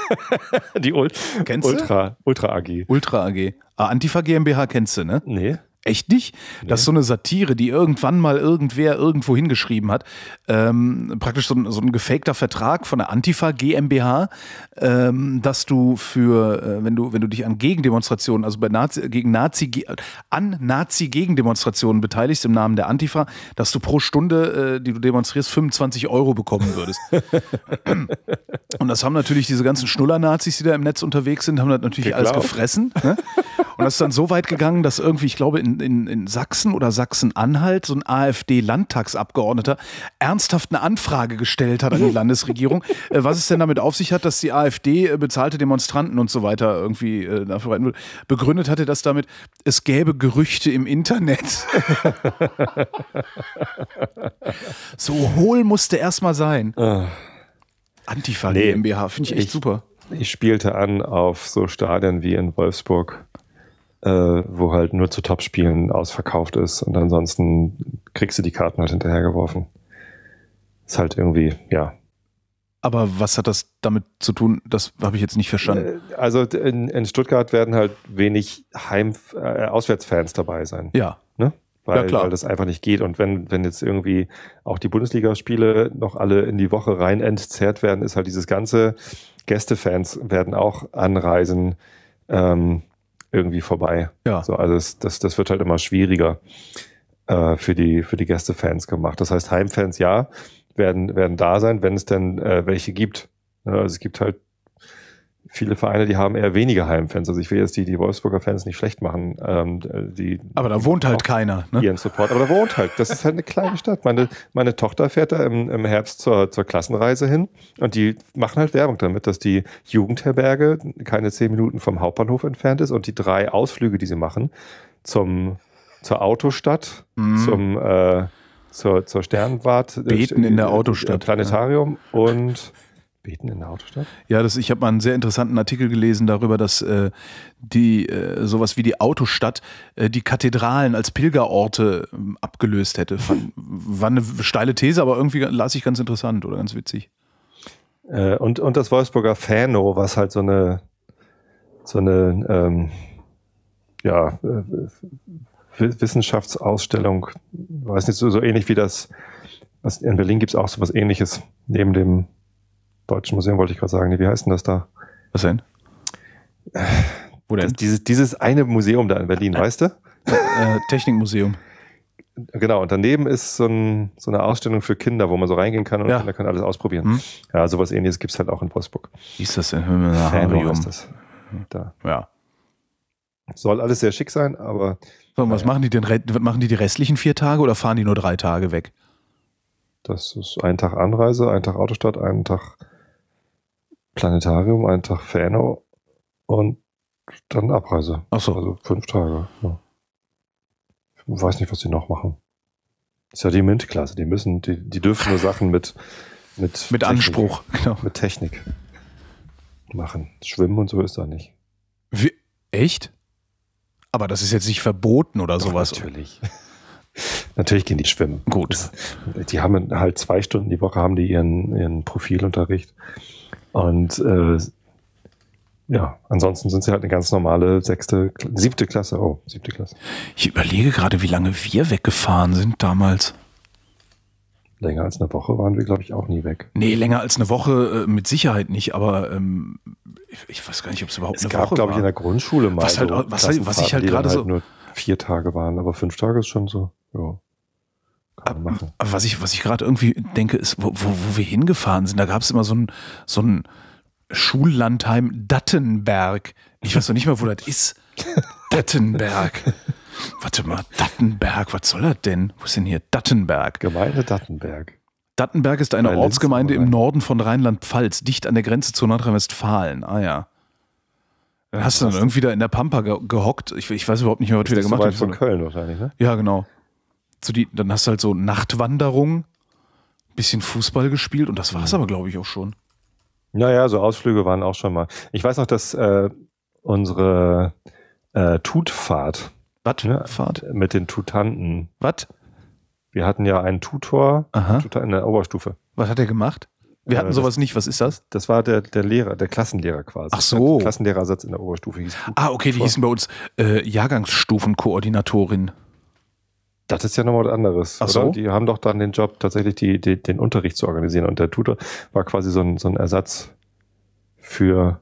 die Ul kennst Ultra, du? Ultra AG. Ultra AG. Ah, Antifa GmbH kennst du, ne? Nee. Echt nicht? Nee. Das ist so eine Satire, die irgendwann mal irgendwer irgendwo hingeschrieben hat. Ähm, praktisch so ein, so ein gefakter Vertrag von der Antifa GmbH, ähm, dass du für, äh, wenn du, wenn du dich an Gegendemonstrationen, also bei Nazi, gegen Nazi, an Nazi-Gegendemonstrationen beteiligst im Namen der Antifa, dass du pro Stunde, äh, die du demonstrierst, 25 Euro bekommen würdest. Und das haben natürlich diese ganzen Schnuller-Nazis, die da im Netz unterwegs sind, haben das natürlich ja, alles gefressen. Ne? Und das ist dann so weit gegangen, dass irgendwie, ich glaube, in, in, in Sachsen oder Sachsen-Anhalt so ein AfD-Landtagsabgeordneter ernsthaft eine Anfrage gestellt hat an die Landesregierung, äh, was es denn damit auf sich hat, dass die AfD äh, bezahlte Demonstranten und so weiter irgendwie äh, dafür will. Begründet hatte das damit, es gäbe Gerüchte im Internet. so hohl musste erstmal sein. Ah. Antifa nee, GmbH, finde ich echt ich, super. Ich spielte an auf so Stadien wie in Wolfsburg äh, wo halt nur zu Top-Spielen ausverkauft ist und ansonsten kriegst du die Karten halt hinterhergeworfen. Ist halt irgendwie, ja. Aber was hat das damit zu tun? Das habe ich jetzt nicht verstanden. Äh, also in, in Stuttgart werden halt wenig Heim, äh, Auswärtsfans dabei sein. Ja. Ne? Weil, ja, klar. weil das einfach nicht geht. Und wenn, wenn jetzt irgendwie auch die Bundesligaspiele noch alle in die Woche rein entzerrt werden, ist halt dieses ganze Gästefans werden auch anreisen. Ähm, irgendwie vorbei. Ja. So, also es, das, das wird halt immer schwieriger äh, für die, für die Gästefans gemacht. Das heißt, Heimfans ja, werden, werden da sein, wenn es denn äh, welche gibt. Also es gibt halt viele Vereine, die haben eher weniger Heimfans. Also ich will jetzt die, die Wolfsburger Fans nicht schlecht machen. Ähm, die, Aber da wohnt halt keiner. Ne? Ihren Support. Aber da wohnt halt. Das ist halt eine kleine Stadt. Meine, meine Tochter fährt da im, im Herbst zur, zur Klassenreise hin und die machen halt Werbung damit, dass die Jugendherberge keine zehn Minuten vom Hauptbahnhof entfernt ist und die drei Ausflüge, die sie machen, zum, zur Autostadt, mhm. zum äh, zur, zur Sternwart. Beten in der Autostadt. Äh, Planetarium ja. und Beten in der Autostadt? Ja, das, ich habe mal einen sehr interessanten Artikel gelesen darüber, dass äh, die äh, sowas wie die Autostadt äh, die Kathedralen als Pilgerorte ähm, abgelöst hätte. Fand, war eine steile These, aber irgendwie las ich ganz interessant oder ganz witzig. Äh, und, und das Wolfsburger Fano, was halt so eine so eine ähm, ja, äh, Wissenschaftsausstellung, weiß nicht, so, so ähnlich wie das, was in Berlin gibt es auch so was ähnliches neben dem Deutschen Museum, wollte ich gerade sagen. Wie heißt denn das da? Was denn? Wo denn? Das, dieses, dieses eine Museum da in Berlin, ah. weißt du? Äh, äh, Technikmuseum. Genau, und daneben ist so, ein, so, eine Ausstellung für Kinder, wo man so reingehen kann und ja. Kinder können alles ausprobieren. Hm? Ja, sowas ähnliches gibt es halt auch in Wolfsburg. Wie ist das denn? Fernrohr ist das. Da. Ja. Soll alles sehr schick sein, aber. So, was ja. machen die denn? Machen die die restlichen vier Tage oder fahren die nur drei Tage weg? Das ist ein Tag Anreise, ein Tag Autostadt, ein Tag Planetarium, einen Tag Fano und dann Abreise. Ach so. Also fünf Tage. Ja. Ich weiß nicht, was die noch machen. ist ja die MINT-Klasse. Die müssen, die, die dürfen nur Sachen mit, mit, mit Anspruch, genau. Mit Technik machen. Schwimmen und so ist da nicht. Wie, echt? Aber das ist jetzt nicht verboten oder Doch, sowas. Natürlich. Natürlich gehen die schwimmen. Gut. die haben halt zwei Stunden die Woche haben die ihren, ihren Profilunterricht. Und äh, ja, ansonsten sind sie halt eine ganz normale sechste, siebte Klasse. Oh, siebte Klasse. Ich überlege gerade, wie lange wir weggefahren sind damals. Länger als eine Woche waren wir, glaube ich, auch nie weg. Nee, länger als eine Woche äh, mit Sicherheit nicht, aber ähm, ich, weiß gar nicht, ob es überhaupt es eine gab, Woche glaube ich, in der Grundschule mal. Was, halt, so was, was ich halt gerade halt Nur vier Tage waren, aber fünf Tage ist schon so. Ja. Kann man machen. Was ich, was ich gerade irgendwie denke, ist, wo, wo, wo wir hingefahren sind, da gab es immer so ein, so ein Schullandheim Dattenberg. Ich weiß noch nicht mal, wo das ist. Dattenberg. Warte mal, Dattenberg, was soll das denn? Wo ist denn hier Dattenberg? Gemeinde Dattenberg. Dattenberg ist eine Bei Ortsgemeinde im Norden von Rheinland-Pfalz, dicht an der Grenze zu Nordrhein-Westfalen. Ah ja. Dann hast du dann irgendwie da in der Pampa ge gehockt. Ich, ich, weiß überhaupt nicht mehr, was wir wieder gemacht haben. von Köln wahrscheinlich, ne? Ja, genau zu die, dann hast du halt so Nachtwanderung, bisschen Fußball gespielt und das war es mhm. aber, glaube ich, auch schon. Naja, so Ausflüge waren auch schon mal. Ich weiß noch, dass äh, unsere äh, Tutfahrt. Was? Ne, Fahrt? Mit den Tutanten. Was? Wir hatten ja einen Tutor, einen in der Oberstufe. Was hat er gemacht? Wir hatten äh, sowas das, nicht. Was ist das? Das war der, der Lehrer, der Klassenlehrer quasi. Ach so. Der Klassenlehrersatz in der Oberstufe hieß. Ah, okay, die hießen bei uns äh, Jahrgangsstufenkoordinatorin. Das ist ja nochmal was anderes. Ach so? Die haben doch dann den Job, tatsächlich die, die, den Unterricht zu organisieren. Und der Tutor war quasi so ein, so ein Ersatz für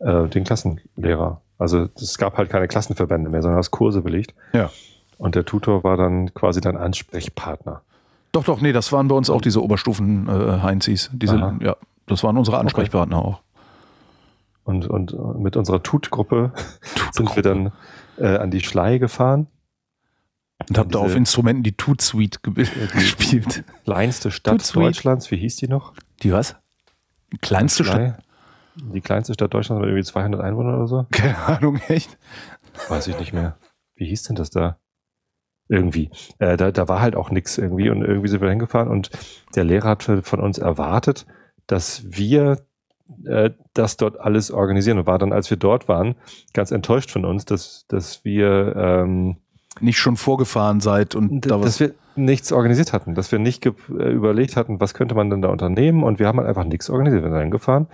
äh, den Klassenlehrer. Also es gab halt keine Klassenverbände mehr, sondern das Kurse belegt. Ja. Und der Tutor war dann quasi dein Ansprechpartner. Doch, doch, nee, das waren bei uns auch diese Oberstufen-Heinzis. Äh, diese, ja, das waren unsere Ansprechpartner okay. auch. Und, und mit unserer Tut-Gruppe Tut sind wir dann äh, an die Schlei gefahren und habe da auf äh, Instrumenten die Toot Suite ge die gespielt. Kleinste Stadt Deutschlands, wie hieß die noch? Die was? Kleinste Stadt? Die kleinste Stadt Deutschlands mit irgendwie 200 Einwohnern oder so? Keine Ahnung, echt? Weiß ich nicht mehr. Wie hieß denn das da? Irgendwie. Äh, da, da war halt auch nichts irgendwie und irgendwie sind wir hingefahren und der Lehrer hat von uns erwartet, dass wir äh, das dort alles organisieren und war dann, als wir dort waren, ganz enttäuscht von uns, dass, dass wir. Ähm, nicht schon vorgefahren seid und da was. Dass wir nichts organisiert hatten, dass wir nicht äh, überlegt hatten, was könnte man denn da unternehmen und wir haben halt einfach nichts organisiert. Wir sind reingefahren,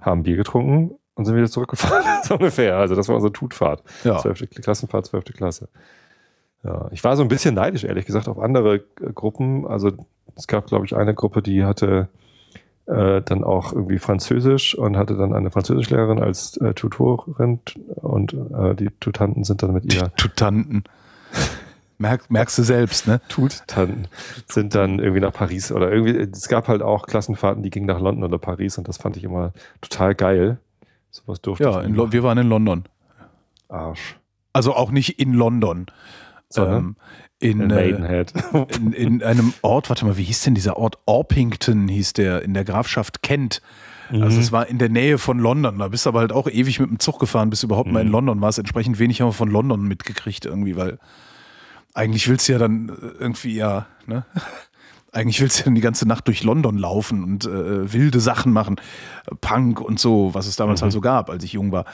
haben Bier getrunken und sind wieder zurückgefahren, so ungefähr. Also das war unsere Tutfahrt. Ja. Klassenfahrt, zwölfte Klasse. Ja, ich war so ein bisschen neidisch, ehrlich gesagt, auf andere äh, Gruppen. Also es gab, glaube ich, eine Gruppe, die hatte äh, dann auch irgendwie Französisch und hatte dann eine Französischlehrerin als äh, Tutorin und äh, die Tutanten sind dann mit ihr. Tutanten. Merk, merkst du selbst, ne? Tutanten sind dann irgendwie nach Paris oder irgendwie, es gab halt auch Klassenfahrten, die gingen nach London oder Paris und das fand ich immer total geil. Sowas durfte ja, ich. Ja, wir waren in London. Arsch. Also auch nicht in London. Sondern? ähm, in, in äh, Maidenhead. In, in, einem Ort, warte mal, wie hieß denn dieser Ort? Orpington hieß der, in der Grafschaft Kent. Mhm. Also es mhm. war in der Nähe von London. Da bist du aber halt auch ewig mit dem Zug gefahren, bis du überhaupt mhm. mal in mhm. London warst. Entsprechend wenig haben wir von London mitgekriegt irgendwie, weil eigentlich willst du ja dann äh, irgendwie ja, ne? Eigentlich willst du ja dann die ganze Nacht durch London laufen und äh, wilde Sachen machen. Punk und so, was es damals halt mhm. halt so gab, als ich jung war.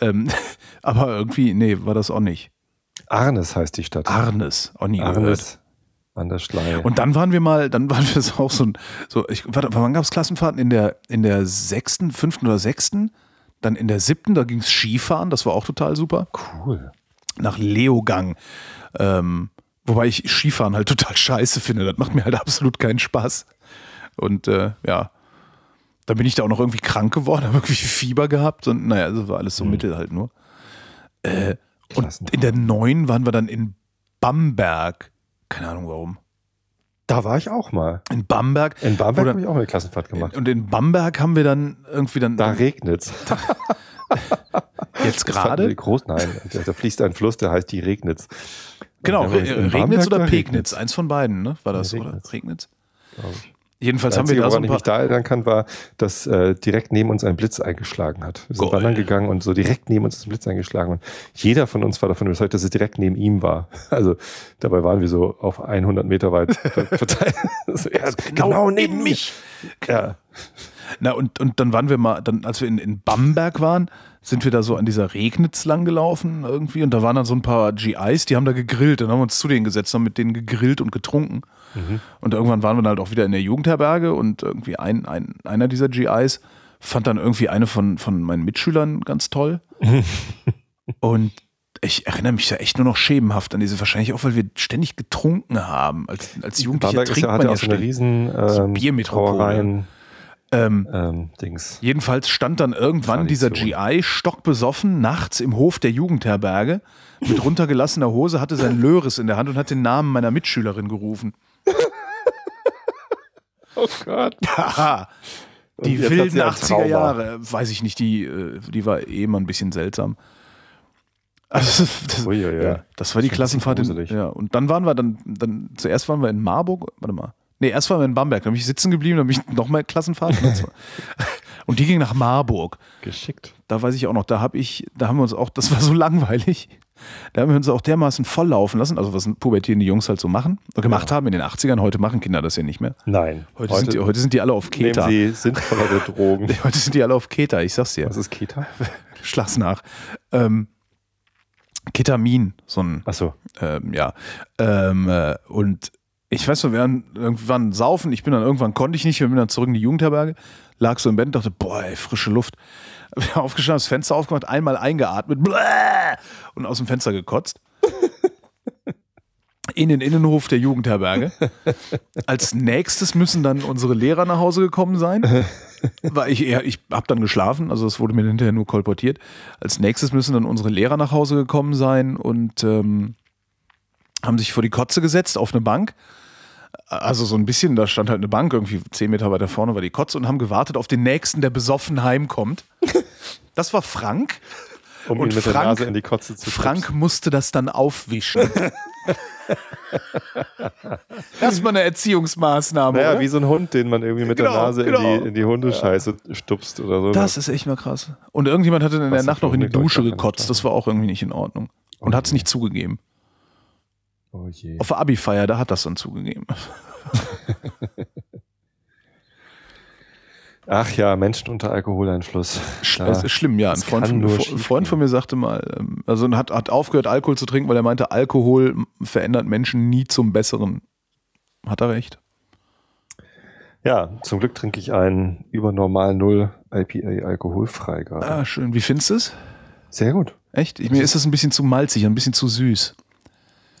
Ähm, aber irgendwie, nee, war das auch nicht. Arnes heißt die Stadt. Arnes, auch oh Arnes. Äh, an der Schleie. Und dann waren wir mal, dann waren wir so auch so ein, so, ich, warte, wann gab es Klassenfahrten? In der, in der sechsten, fünften oder sechsten? Dann in der siebten, da ging es Skifahren, das war auch total super. Cool. Nach Leogang. Ähm, wobei ich Skifahren halt total scheiße finde. Das macht mir halt absolut keinen Spaß. Und äh, ja, dann bin ich da auch noch irgendwie krank geworden, habe wirklich Fieber gehabt und naja, das war alles so mhm. Mittel halt nur. Äh, und in der neuen waren wir dann in Bamberg. Keine Ahnung warum. Da war ich auch mal. In Bamberg. In Bamberg habe ich auch eine Klassenfahrt gemacht. Und in Bamberg haben wir dann irgendwie dann. Da regnet es. Jetzt gerade? Groß, nein, da fließt ein Fluss, der heißt die Regnitz. Genau, äh, Regnitz oder Pegnitz? Eins von beiden, ne? War das, ja, Regnitz. oder? Regnitz? Ja. Jedenfalls das haben Einzige, wir da so ein paar... ich mich da erinnern kann, war, dass äh, direkt neben uns ein Blitz eingeschlagen hat. Wir sind Goal. wandern gegangen und so direkt neben uns ist ein Blitz eingeschlagen. Und jeder von uns war davon überzeugt, dass es direkt neben ihm war. Also dabei waren wir so auf 100 Meter weit verteilt. also, ja, genau, genau, neben mich. Ja. Genau. Na, und, und dann waren wir mal, dann, als wir in, in Bamberg waren, sind wir da so an dieser Regnitz lang gelaufen irgendwie und da waren dann so ein paar GIs, die haben da gegrillt. Dann haben wir uns zu denen gesetzt, haben mit denen gegrillt und getrunken. Mhm. Und irgendwann waren wir dann halt auch wieder in der Jugendherberge und irgendwie ein, ein, einer dieser GIs fand dann irgendwie eine von, von meinen Mitschülern ganz toll. und ich erinnere mich da echt nur noch schemenhaft an diese, wahrscheinlich auch, weil wir ständig getrunken haben. Als, als Jugendlicher Bamberg trinkt ja, man ja, ja so eine riesen ähm, so Biermetropole. Ähm, ähm, Dings. Jedenfalls stand dann irgendwann dieser GI stockbesoffen nachts im Hof der Jugendherberge mit runtergelassener Hose, hatte sein Löres in der Hand und hat den Namen meiner Mitschülerin gerufen. oh Gott. Aha. Die wilden 80er Jahre, weiß ich nicht, die, äh, die war eh immer ein bisschen seltsam. Also, das, Ui, ja, ja. das, war die Klassenfahrt. In, ja. Und dann waren wir, dann, dann zuerst waren wir in Marburg, warte mal, Nee, erst waren wir in Bamberg, da bin ich sitzen geblieben, da bin ich nochmal Klassenfahrt. und die ging nach Marburg. Geschickt. Da weiß ich auch noch, da habe ich, da haben wir uns auch, das war so langweilig, da haben wir uns auch dermaßen volllaufen lassen, also was pubertierende Jungs halt so machen, und gemacht ja. haben in den 80ern, heute machen Kinder das ja nicht mehr. Nein. Heute, heute, sind, die, heute sind, die, alle auf Keta. Nehmen sie sinnvollere Drogen. heute sind die alle auf Keta, ich sag's dir. Was ist Keta? Schlags nach. Ähm, Ketamin, so ein. Ach so. Ähm, ja. Ähm, äh, und ich weiß noch, wir waren irgendwann saufen. Ich bin dann irgendwann konnte ich nicht. Wir bin dann zurück in die Jugendherberge, lag so im Bett und dachte, boah, ey, frische Luft. Aufgestanden, das Fenster aufgemacht, einmal eingeatmet und aus dem Fenster gekotzt. In den Innenhof der Jugendherberge. Als nächstes müssen dann unsere Lehrer nach Hause gekommen sein. Weil ich, ich habe dann geschlafen, also das wurde mir hinterher nur kolportiert. Als nächstes müssen dann unsere Lehrer nach Hause gekommen sein und ähm, haben sich vor die Kotze gesetzt auf eine Bank. Also so ein bisschen, da stand halt eine Bank, irgendwie zehn Meter weiter vorne war die Kotze und haben gewartet auf den nächsten, der besoffen heimkommt. Das war Frank. Um und Frank, Frank musste das dann aufwischen. das ist mal eine Erziehungsmaßnahme. Naja, oder? wie so ein Hund, den man irgendwie mit genau, der Nase genau. in, die, genau. in die Hundescheiße ja. stupst oder so. Ne? Das ist echt mal krass. Und irgendjemand hatte in Was der Nacht noch in die Dusche gekotzt. Das war auch irgendwie nicht in Ordnung. Und okay. Oh hat es nicht zugegeben. Oh je. Auf der Abi-Feier, da hat das dann zugegeben. Ach ja, Menschen unter Alkoholeinfluss. Da das ist schlimm, ja. Ein Freund von, ein Freund von, mir sagte mal, ähm, also hat, hat aufgehört, Alkohol zu trinken, weil er meinte, Alkohol verändert Menschen nie zum Besseren. Hat er recht? Ja, zum Glück trinke ich einen über normal Null IPA alkoholfrei gerade. Ah, schön. Wie findest du es? Sehr gut. Echt? Ich, also mir ist das ein bisschen zu malzig, ein bisschen zu süß.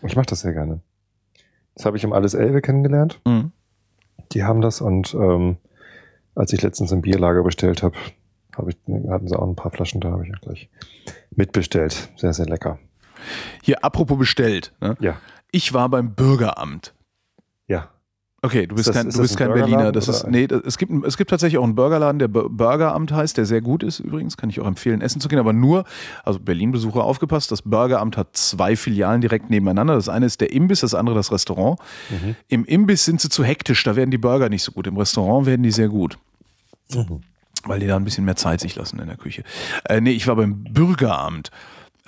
Ich mache das sehr gerne. Das habe ich im Alles Elbe kennengelernt. Mhm. Die haben das und ähm, als ich letztens ein Bierlager bestellt habe, hab ich, hatten sie auch ein paar Flaschen da, habe ich auch gleich mitbestellt. Sehr, sehr lecker. Hier, apropos bestellt. Ne? Ja. Ich war beim Bürgeramt. Okay, du bist das, kein, du bist kein Berliner. Das ist, nee, das, es, gibt, es gibt tatsächlich auch einen Burgerladen, der Burgeramt heißt, der sehr gut ist übrigens. Kann ich auch empfehlen, essen zu gehen. Aber nur, also Berlin-Besucher aufgepasst, das Burgeramt hat zwei Filialen direkt nebeneinander. Das eine ist der Imbiss, das andere das Restaurant. Mhm. Im Imbiss sind sie zu hektisch, da werden die Burger nicht so gut. Im Restaurant werden die sehr gut. Mhm. Weil die da ein bisschen mehr Zeit sich lassen in der Küche. Äh, nee, ich war beim Bürgeramt.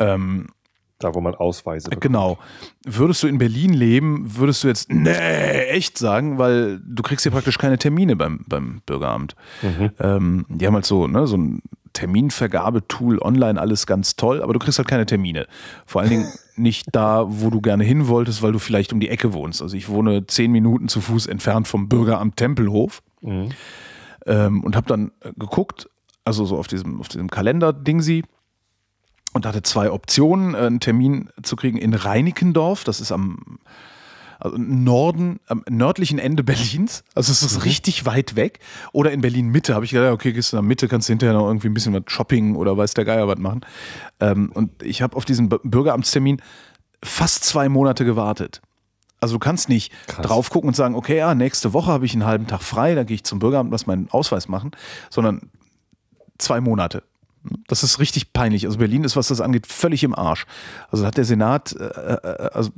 Ähm, da wo man Ausweise bekommt. Genau. Würdest du in Berlin leben, würdest du jetzt, nee, echt sagen, weil du kriegst hier praktisch keine Termine beim, beim Bürgeramt. Mhm. Ähm, die haben halt so, ne, so ein Terminvergabetool online, alles ganz toll, aber du kriegst halt keine Termine. Vor allen Dingen nicht da, wo du gerne hin wolltest, weil du vielleicht um die Ecke wohnst. Also ich wohne zehn Minuten zu Fuß entfernt vom Bürgeramt Tempelhof mhm. ähm, und habe dann geguckt, also so auf diesem, auf diesem Kalender-Dingsi, und hatte zwei Optionen, äh, einen Termin zu kriegen in Reinickendorf, das ist am also Norden, am nördlichen Ende Berlins. Also es ist mhm. richtig weit weg. Oder in Berlin Mitte. Habe ich gedacht, okay, gehst du nach Mitte, kannst du hinterher noch irgendwie ein bisschen was shopping oder weiß der Geier was machen. Ähm, und ich habe auf diesen Bürgeramtstermin fast zwei Monate gewartet. Also du kannst nicht Krass. drauf gucken und sagen, okay, ja, nächste Woche habe ich einen halben Tag frei, dann gehe ich zum Bürgeramt, lass meinen Ausweis machen, sondern zwei Monate. Das ist richtig peinlich. Also Berlin ist, was das angeht, völlig im Arsch. Also hat der Senat, äh, äh, äh also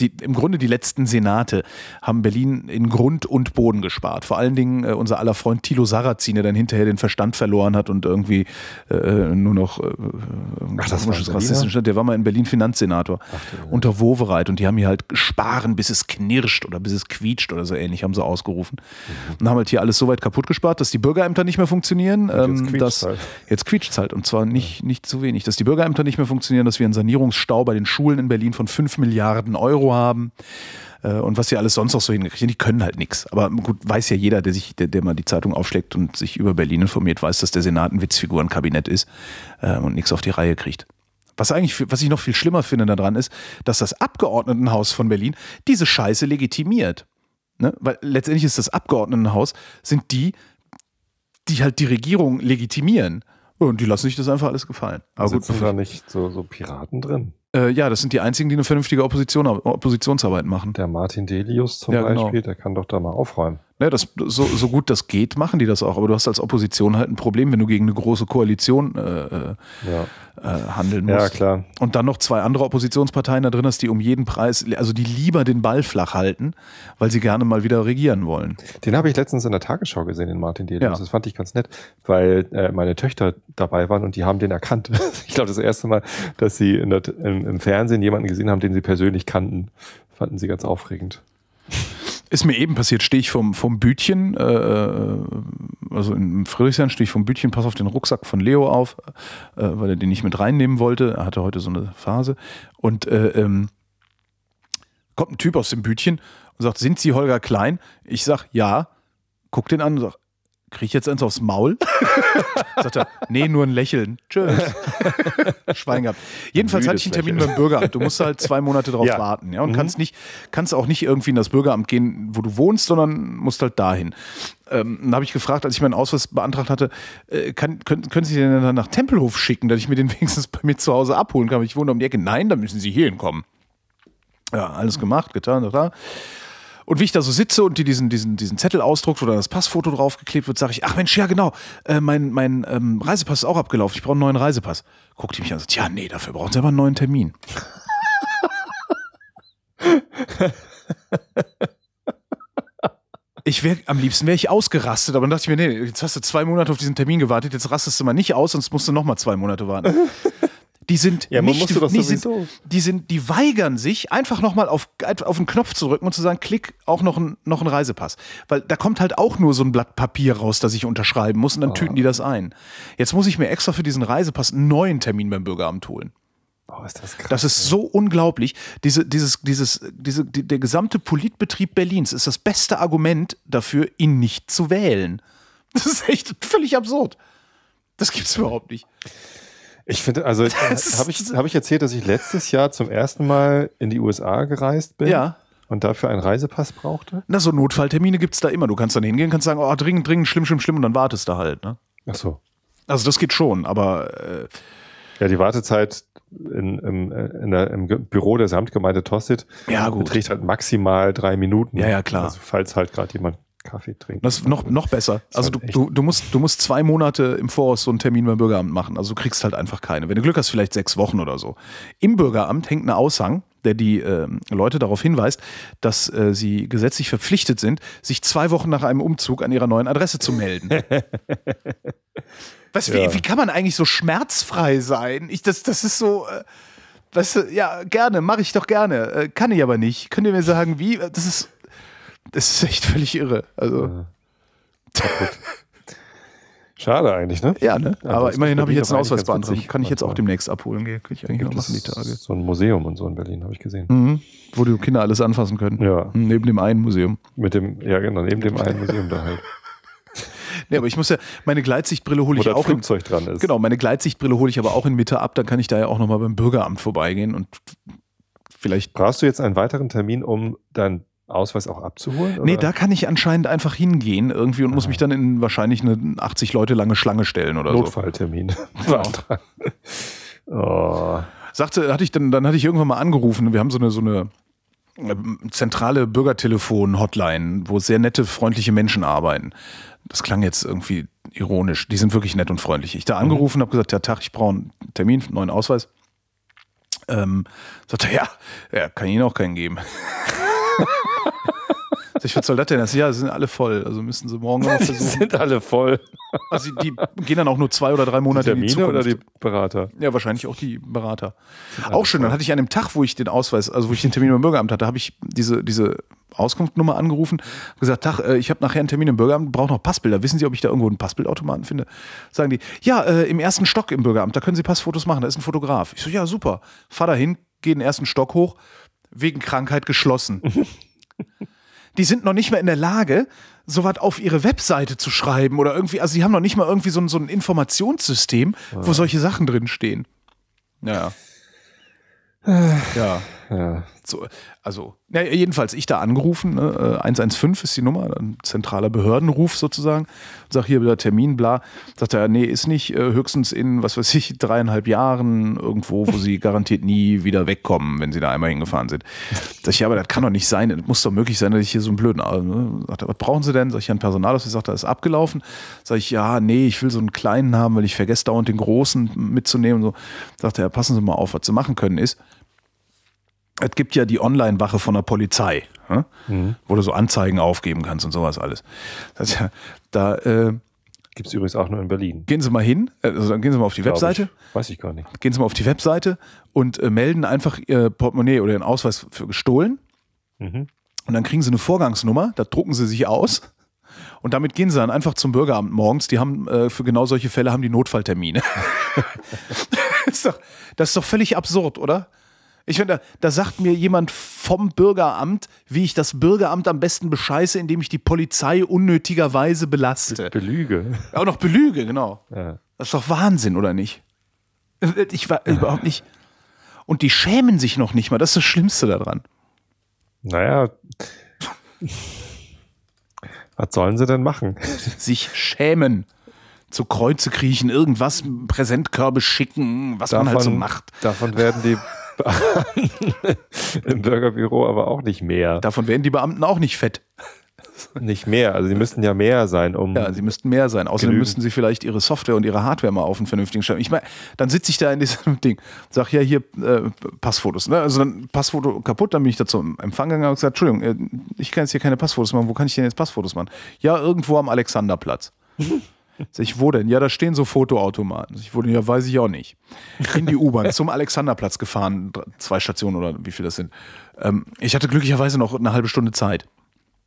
die, im Grunde die letzten Senate haben Berlin in Grund und Boden gespart. Vor allen Dingen äh, unser aller Freund Thilo Sarrazin, der dann hinterher den Verstand verloren hat und irgendwie äh, nur noch äh, Ach, das komisches rassistisch. Der war mal in Berlin Finanzsenator Ach, unter Wovereit und die haben hier halt sparen, bis es knirscht oder bis es quietscht oder so ähnlich, haben sie ausgerufen. Mhm. Und haben halt hier alles so weit kaputt gespart, dass die Bürgerämter nicht mehr funktionieren. Ähm, jetzt quietscht es halt. Jetzt quietscht's halt und zwar nicht, nicht zu wenig. Dass die Bürgerämter nicht mehr funktionieren, dass wir einen Sanierungsstau bei den Schulen in Berlin von 5 Milliarden Euro haben äh, und was sie alles sonst noch so hingekriegt haben. Die können halt nichts. Aber gut, weiß ja jeder, der sich, der, der, mal die Zeitung aufschlägt und sich über Berlin informiert, weiß, dass der Senat ein Witzfigurenkabinett ist äh, und nichts auf die Reihe kriegt. Was, eigentlich, was ich noch viel schlimmer finde daran ist, dass das Abgeordnetenhaus von Berlin diese Scheiße legitimiert. Ne? Weil letztendlich ist das Abgeordnetenhaus, sind die, die halt die Regierung legitimieren. Und die lassen sich das einfach alles gefallen. Aber Sitzen also gut, da nicht so, so Piraten drin? Äh, ja, das sind die einzigen, die eine vernünftige Opposition, Oppositionsarbeit machen. Der Martin Delius zum ja, genau. Beispiel, der kann doch da mal aufräumen. Ja, ne, das, so, so gut das geht, machen die das auch. Aber du hast als Opposition halt ein Problem, wenn du gegen eine große Koalition äh, äh ja. äh, handeln musst. Ja, klar. Und dann noch zwei andere Oppositionsparteien da drin hast, die um jeden Preis, also die lieber den Ball flach halten, weil sie gerne mal wieder regieren wollen. Den habe ich letztens in der Tagesschau gesehen, den Martin Delius. Ja. Das fand ich ganz nett, weil äh, meine Töchter dabei waren und die haben den erkannt. ich glaube, das erste Mal, dass sie der, im, im Fernsehen jemanden gesehen haben, den sie persönlich kannten, fanden sie ganz aufregend. Ist mir eben passiert, stehe ich vom, vom Bütchen, äh, äh also im Friedrichshain stehe ich vom Bütchen, pass auf den Rucksack von Leo auf, äh, weil er den nicht mit reinnehmen wollte. Er hatte heute so eine Phase. Und äh, ähm, kommt ein Typ aus dem Bütchen und sagt, sind Sie Holger Klein? Ich sag, ja. Guck den an und sag, kriege ich jetzt eins aufs Maul? Sagt er, nee, nur ein Lächeln. Tschüss. Schwein gehabt. Jedenfalls hatte ich einen Termin beim Bürgeramt. Du musst halt zwei Monate drauf ja. warten. Ja? Und mhm. kannst, nicht, kannst auch nicht irgendwie in das Bürgeramt gehen, wo du wohnst, sondern musst halt dahin. Ähm, dann habe ich gefragt, als ich meinen Ausweis beantragt hatte, äh, kann, können, können Sie den dann nach Tempelhof schicken, dass ich mir den wenigstens bei mir zu Hause abholen kann? Ich wohne um die Ecke. Nein, dann müssen Sie hierhin kommen. Ja, alles gemacht, getan, da. Und wie ich da so sitze und die diesen, diesen, diesen Zettel ausdruckt oder das Passfoto draufgeklebt wird, sage ich, ach Mensch, ja genau, äh, mein, mein ähm, Reisepass ist auch abgelaufen, ich brauche einen neuen Reisepass. Guckt die mich an und sagt, ja nee, dafür brauchen Sie aber einen neuen Termin. Ich wär, am liebsten wäre ich ausgerastet, aber dann dachte ich mir, nee, jetzt hast du zwei Monate auf diesen Termin gewartet, jetzt rastest du mal nicht aus, sonst musst du nochmal zwei Monate warten. Die sind ja, nicht, die, sind, die sind, die weigern sich, einfach nochmal auf, äh, auf den Knopf zu drücken und zu sagen, klick, auch noch ein, noch ein Reisepass. Weil da kommt halt auch nur so ein Blatt Papier raus, das ich unterschreiben muss und dann oh. tüten die das ein. Jetzt muss ich mir extra für diesen Reisepass einen neuen Termin beim Bürgeramt holen. Oh, ist das, krass, das ist so unglaublich. Diese, dieses, dieses, diese, die, der gesamte Politbetrieb Berlins ist das beste Argument dafür, ihn nicht zu wählen. Das ist echt völlig absurd. Das gibt es überhaupt nicht. Ich finde, also äh, habe ich, hab ich erzählt, dass ich letztes Jahr zum ersten Mal in die USA gereist bin? Ja. Und dafür einen Reisepass brauchte? Na, so Notfalltermine gibt es da immer. Du kannst dann hingehen, kannst sagen, oh, dringend, dringend, schlimm, schlimm, schlimm, und dann wartest du halt. Ne? Ach so. Also das geht schon, aber. Äh, ja, die Wartezeit in, im, äh, in der, im Büro der Samtgemeinde Tossit ja, beträgt halt maximal drei Minuten. Ja, ja, klar. Also, falls halt gerade jemand Kaffee trinken. Das ist noch, noch besser. Also halt du, du, musst, du musst zwei Monate im Voraus so einen Termin beim Bürgeramt machen. Also du kriegst halt einfach keine. Wenn du Glück hast, vielleicht sechs Wochen oder so. Im Bürgeramt hängt ein Aushang, der die äh, Leute darauf hinweist, dass äh, sie gesetzlich verpflichtet sind, sich zwei Wochen nach einem Umzug an ihrer neuen Adresse zu melden. was, ja. wie, wie, kann man eigentlich so schmerzfrei sein? Ich, das, das ist so. Äh, weißt du, ja, gerne, mache ich doch gerne. Äh, kann ich aber nicht. Könnt ihr mir sagen, wie? Das ist das ist echt völlig irre. Also. Ja. Schade eigentlich, ne? Ja, ne? Aber, Aber immerhin habe ich jetzt einen Ausweis beantragt. Kann ich jetzt auch demnächst abholen, gehe ich eigentlich noch machen die Tage. So ein Museum und so in Berlin, habe ich gesehen. Mhm. Wo die Kinder alles anfassen können. Ja. Mhm, neben dem einen Museum. Mit dem, ja genau, neben dem einen Museum da halt. Nee, aber ich muss ja, meine Gleitsichtbrille hole ich Wo auch. Flugzeug in, dran ist. Genau, meine Gleitsichtbrille hole ich aber auch in Mitte ab, dann kann ich da ja auch nochmal beim Bürgeramt vorbeigehen und vielleicht. Brauchst du jetzt einen weiteren Termin, um dein Ausweis auch abzuholen? Oder? Nee, da kann ich anscheinend einfach hingehen irgendwie und Aha. muss ah. mich dann in wahrscheinlich eine 80 Leute lange Schlange stellen oder Notfalltermin. so. Notfalltermin. oh. Sagte, hatte ich dann, dann hatte ich irgendwann mal angerufen. Wir haben so eine, so eine ähm, zentrale Bürgertelefon-Hotline, wo sehr nette, freundliche Menschen arbeiten. Das klang jetzt irgendwie ironisch. Die sind wirklich nett und freundlich. Ich da mhm. angerufen, mhm. habe gesagt, ja, Tag, ich brauche einen Termin, einen neuen Ausweis. Ähm, sagte, ja, ja, kann ich Ihnen auch keinen geben. ich, was soll das denn? Das, ja, sie sind alle voll. Also müssen sie morgen noch versuchen. Sie sind alle voll. Also die gehen dann auch nur zwei oder drei Monate die Termine in die Zukunft. oder die Berater? Ja, wahrscheinlich auch die Berater. Auch schön. Dann hatte ich an dem Tag, wo ich den Ausweis, also wo ich den Termin beim Bürgeramt hatte, habe ich diese, diese Auskunftsnummer angerufen, gesagt, Tag, äh, ich habe nachher einen Termin im Bürgeramt, brauche noch Passbilder. Wissen Sie, ob ich da irgendwo einen Passbildautomaten finde? Sagen die, ja, äh, im ersten Stock im Bürgeramt, da können Sie Passfotos machen, da ist ein Fotograf. Ich so, ja, super. Fahr dahin, geh den ersten Stock hoch, wegen Krankheit geschlossen. die sind noch nicht mehr in der Lage, sowas auf ihre Webseite zu schreiben oder irgendwie, also sie haben noch nicht mal irgendwie so ein, so ein Informationssystem, ja. wo solche Sachen drinstehen. Ja. Äh. Ja. ja. So, also, ja, jedenfalls, ich da angerufen, ne, 115 äh, ist die Nummer, ein zentraler Behördenruf sozusagen. Sag hier wieder Termin, bla. Sagt er, nee, ist nicht, äh, höchstens in, was weiß ich, dreieinhalb Jahren irgendwo, wo sie garantiert nie wieder wegkommen, wenn sie da einmal hingefahren sind. Sag ich, ja, aber das kann doch nicht sein, das muss doch möglich sein, dass ich hier so einen blöden. Äh, ne? Sagt er, was brauchen Sie denn? Sag ich, ja, ein Personalausweis. Sagt er, ist abgelaufen. Sag ich, ja, nee, ich will so einen kleinen haben, weil ich vergesse dauernd den großen mitzunehmen. So. Sagt er, passen Sie mal auf, was Sie machen können ist, es gibt ja die Online-Wache von der Polizei, ne? mhm. wo du so Anzeigen aufgeben kannst und sowas alles. Das heißt ja, da äh, gibt es übrigens auch nur in Berlin. Gehen Sie mal hin, also dann gehen Sie mal auf die Glaube Webseite. Ich. Weiß ich gar nicht. Gehen Sie mal auf die Webseite und äh, melden einfach Ihr Portemonnaie oder Ihren Ausweis für gestohlen. Mhm. Und dann kriegen Sie eine Vorgangsnummer, da drucken Sie sich aus. Und damit gehen sie dann einfach zum Bürgeramt morgens. Die haben äh, für genau solche Fälle haben die Notfalltermine. das, ist doch, das, ist doch, völlig absurd, oder? Ich finde, da sagt mir jemand vom Bürgeramt, wie ich das Bürgeramt am besten bescheiße, indem ich die Polizei unnötigerweise belaste. Belüge. Auch noch belüge, genau. Ja. Das ist doch Wahnsinn, oder nicht? Ich war ja. überhaupt nicht. Und die schämen sich noch nicht mal. Das ist das Schlimmste daran. Naja. Was sollen sie denn machen? Sich schämen zu Kreuze kriechen, irgendwas, Präsentkörbe schicken, was davon, man halt so macht. Davon werden die Beamten im Bürgerbüro aber auch nicht mehr. Davon werden die Beamten auch nicht fett. Nicht mehr, also sie müssten ja mehr sein, um. Ja, sie müssten mehr sein. Außerdem genügend. müssten sie vielleicht ihre Software und ihre Hardware mal auf einen vernünftigen Stand. Ich meine, dann sitze ich da in diesem Ding, sag ja hier äh, Passfotos. Ne? Also dann Passfoto kaputt, dann bin ich da zum Empfang gegangen und gesagt, Entschuldigung, äh, ich kann jetzt hier keine Passfotos machen. Wo kann ich denn jetzt Passfotos machen? Ja, irgendwo am Alexanderplatz. Sag ich, wo denn? Ja, da stehen so Fotoautomaten. Ich wurde, ja, weiß ich auch nicht. In die U-Bahn zum Alexanderplatz gefahren, zwei Stationen oder wie viel das sind. Ähm, ich hatte glücklicherweise noch eine halbe Stunde Zeit.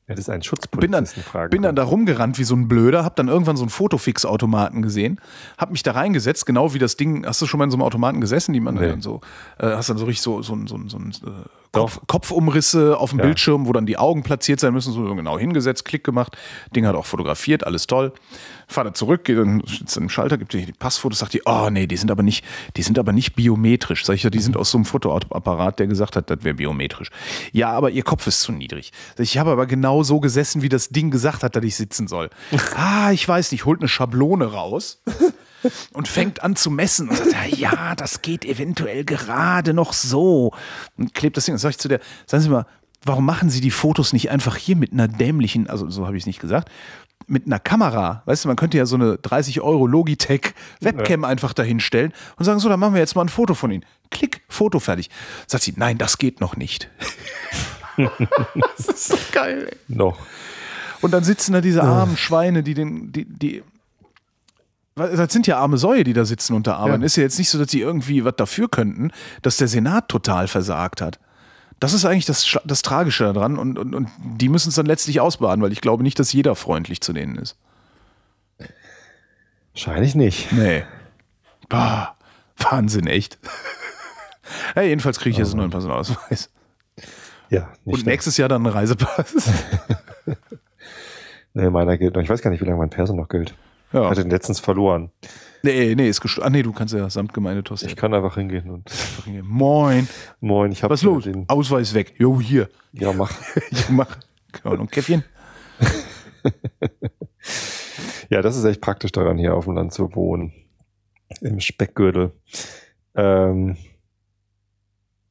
Ja, das ist ein Schutzpolizisten. Bin dann, bin dann ne? da rumgerannt wie so ein Blöder, hab dann irgendwann so einen Fotofix-Automaten gesehen, hab mich da reingesetzt, genau wie das Ding. Hast du schon mal in so einem Automaten gesessen, die man nee. dann so, äh, hast dann so richtig so, so, so, so, so äh, Kopf, Kopfumrisse auf dem ja. Bildschirm, wo dann die Augen platziert sein müssen, so genau hingesetzt, Klick gemacht, Ding hat auch fotografiert, alles toll fahre da zurück, gehe dann zu einem Schalter, gibt die Passfotos, sagt die, oh nee, die sind aber nicht, die sind aber nicht biometrisch. Sag ich ja, die sind aus so einem Fotoapparat, der gesagt hat, das wäre biometrisch. Ja, aber ihr Kopf ist zu niedrig. Ich habe aber genau so gesessen, wie das Ding gesagt hat, dass ich sitzen soll. ah, ich weiß nicht, holt eine Schablone raus. und fängt an zu messen und sagt, ja, das geht eventuell gerade noch so. Und klebt das Ding. Und sage ich zu der, sagen Sie mal, warum machen Sie die Fotos nicht einfach hier mit einer dämlichen, also so habe ich es nicht gesagt, mit einer Kamera, weißt du, man könnte ja so eine 30 Euro Logitech Webcam ja. einfach dahinstellen und sagen, so, dann machen wir jetzt mal ein Foto von ihnen. Klick, Foto fertig. Sagt sie, nein, das geht noch nicht. das ist so geil. Noch. Und dann sitzen da diese armen Schweine, die den, die, die, das sind ja arme Säue, die da sitzen unter da arbeiten. Ja. Ist ja jetzt nicht so, dass sie irgendwie was dafür könnten, dass der Senat total versagt hat. Das ist eigentlich das, das Tragische daran und, und, und die müssen es dann letztlich ausbaden, weil ich glaube nicht, dass jeder freundlich zu denen ist. Wahrscheinlich nicht. Nee. Bah, Wahnsinn, echt. ja, jedenfalls kriege ich jetzt einen neuen Personalausweis. Ja, nicht Und nächstes Jahr dann einen Reisepass. nee, meiner gilt noch. Ich weiß gar nicht, wie lange mein Perso noch gilt. Ja. Ich hatte den letztens verloren. Nee, nee, ist gestorben. Ah, nee, du kannst ja Samtgemeinde tosten. Ich kann einfach hingehen und. Moin. Moin, ich habe. Was los? Den Ausweis weg. Jo, hier. Ja, mach. ich mach. Genau, und Käffchen. ja, das ist echt praktisch daran, hier auf dem Land zu wohnen. Im Speckgürtel. Ähm,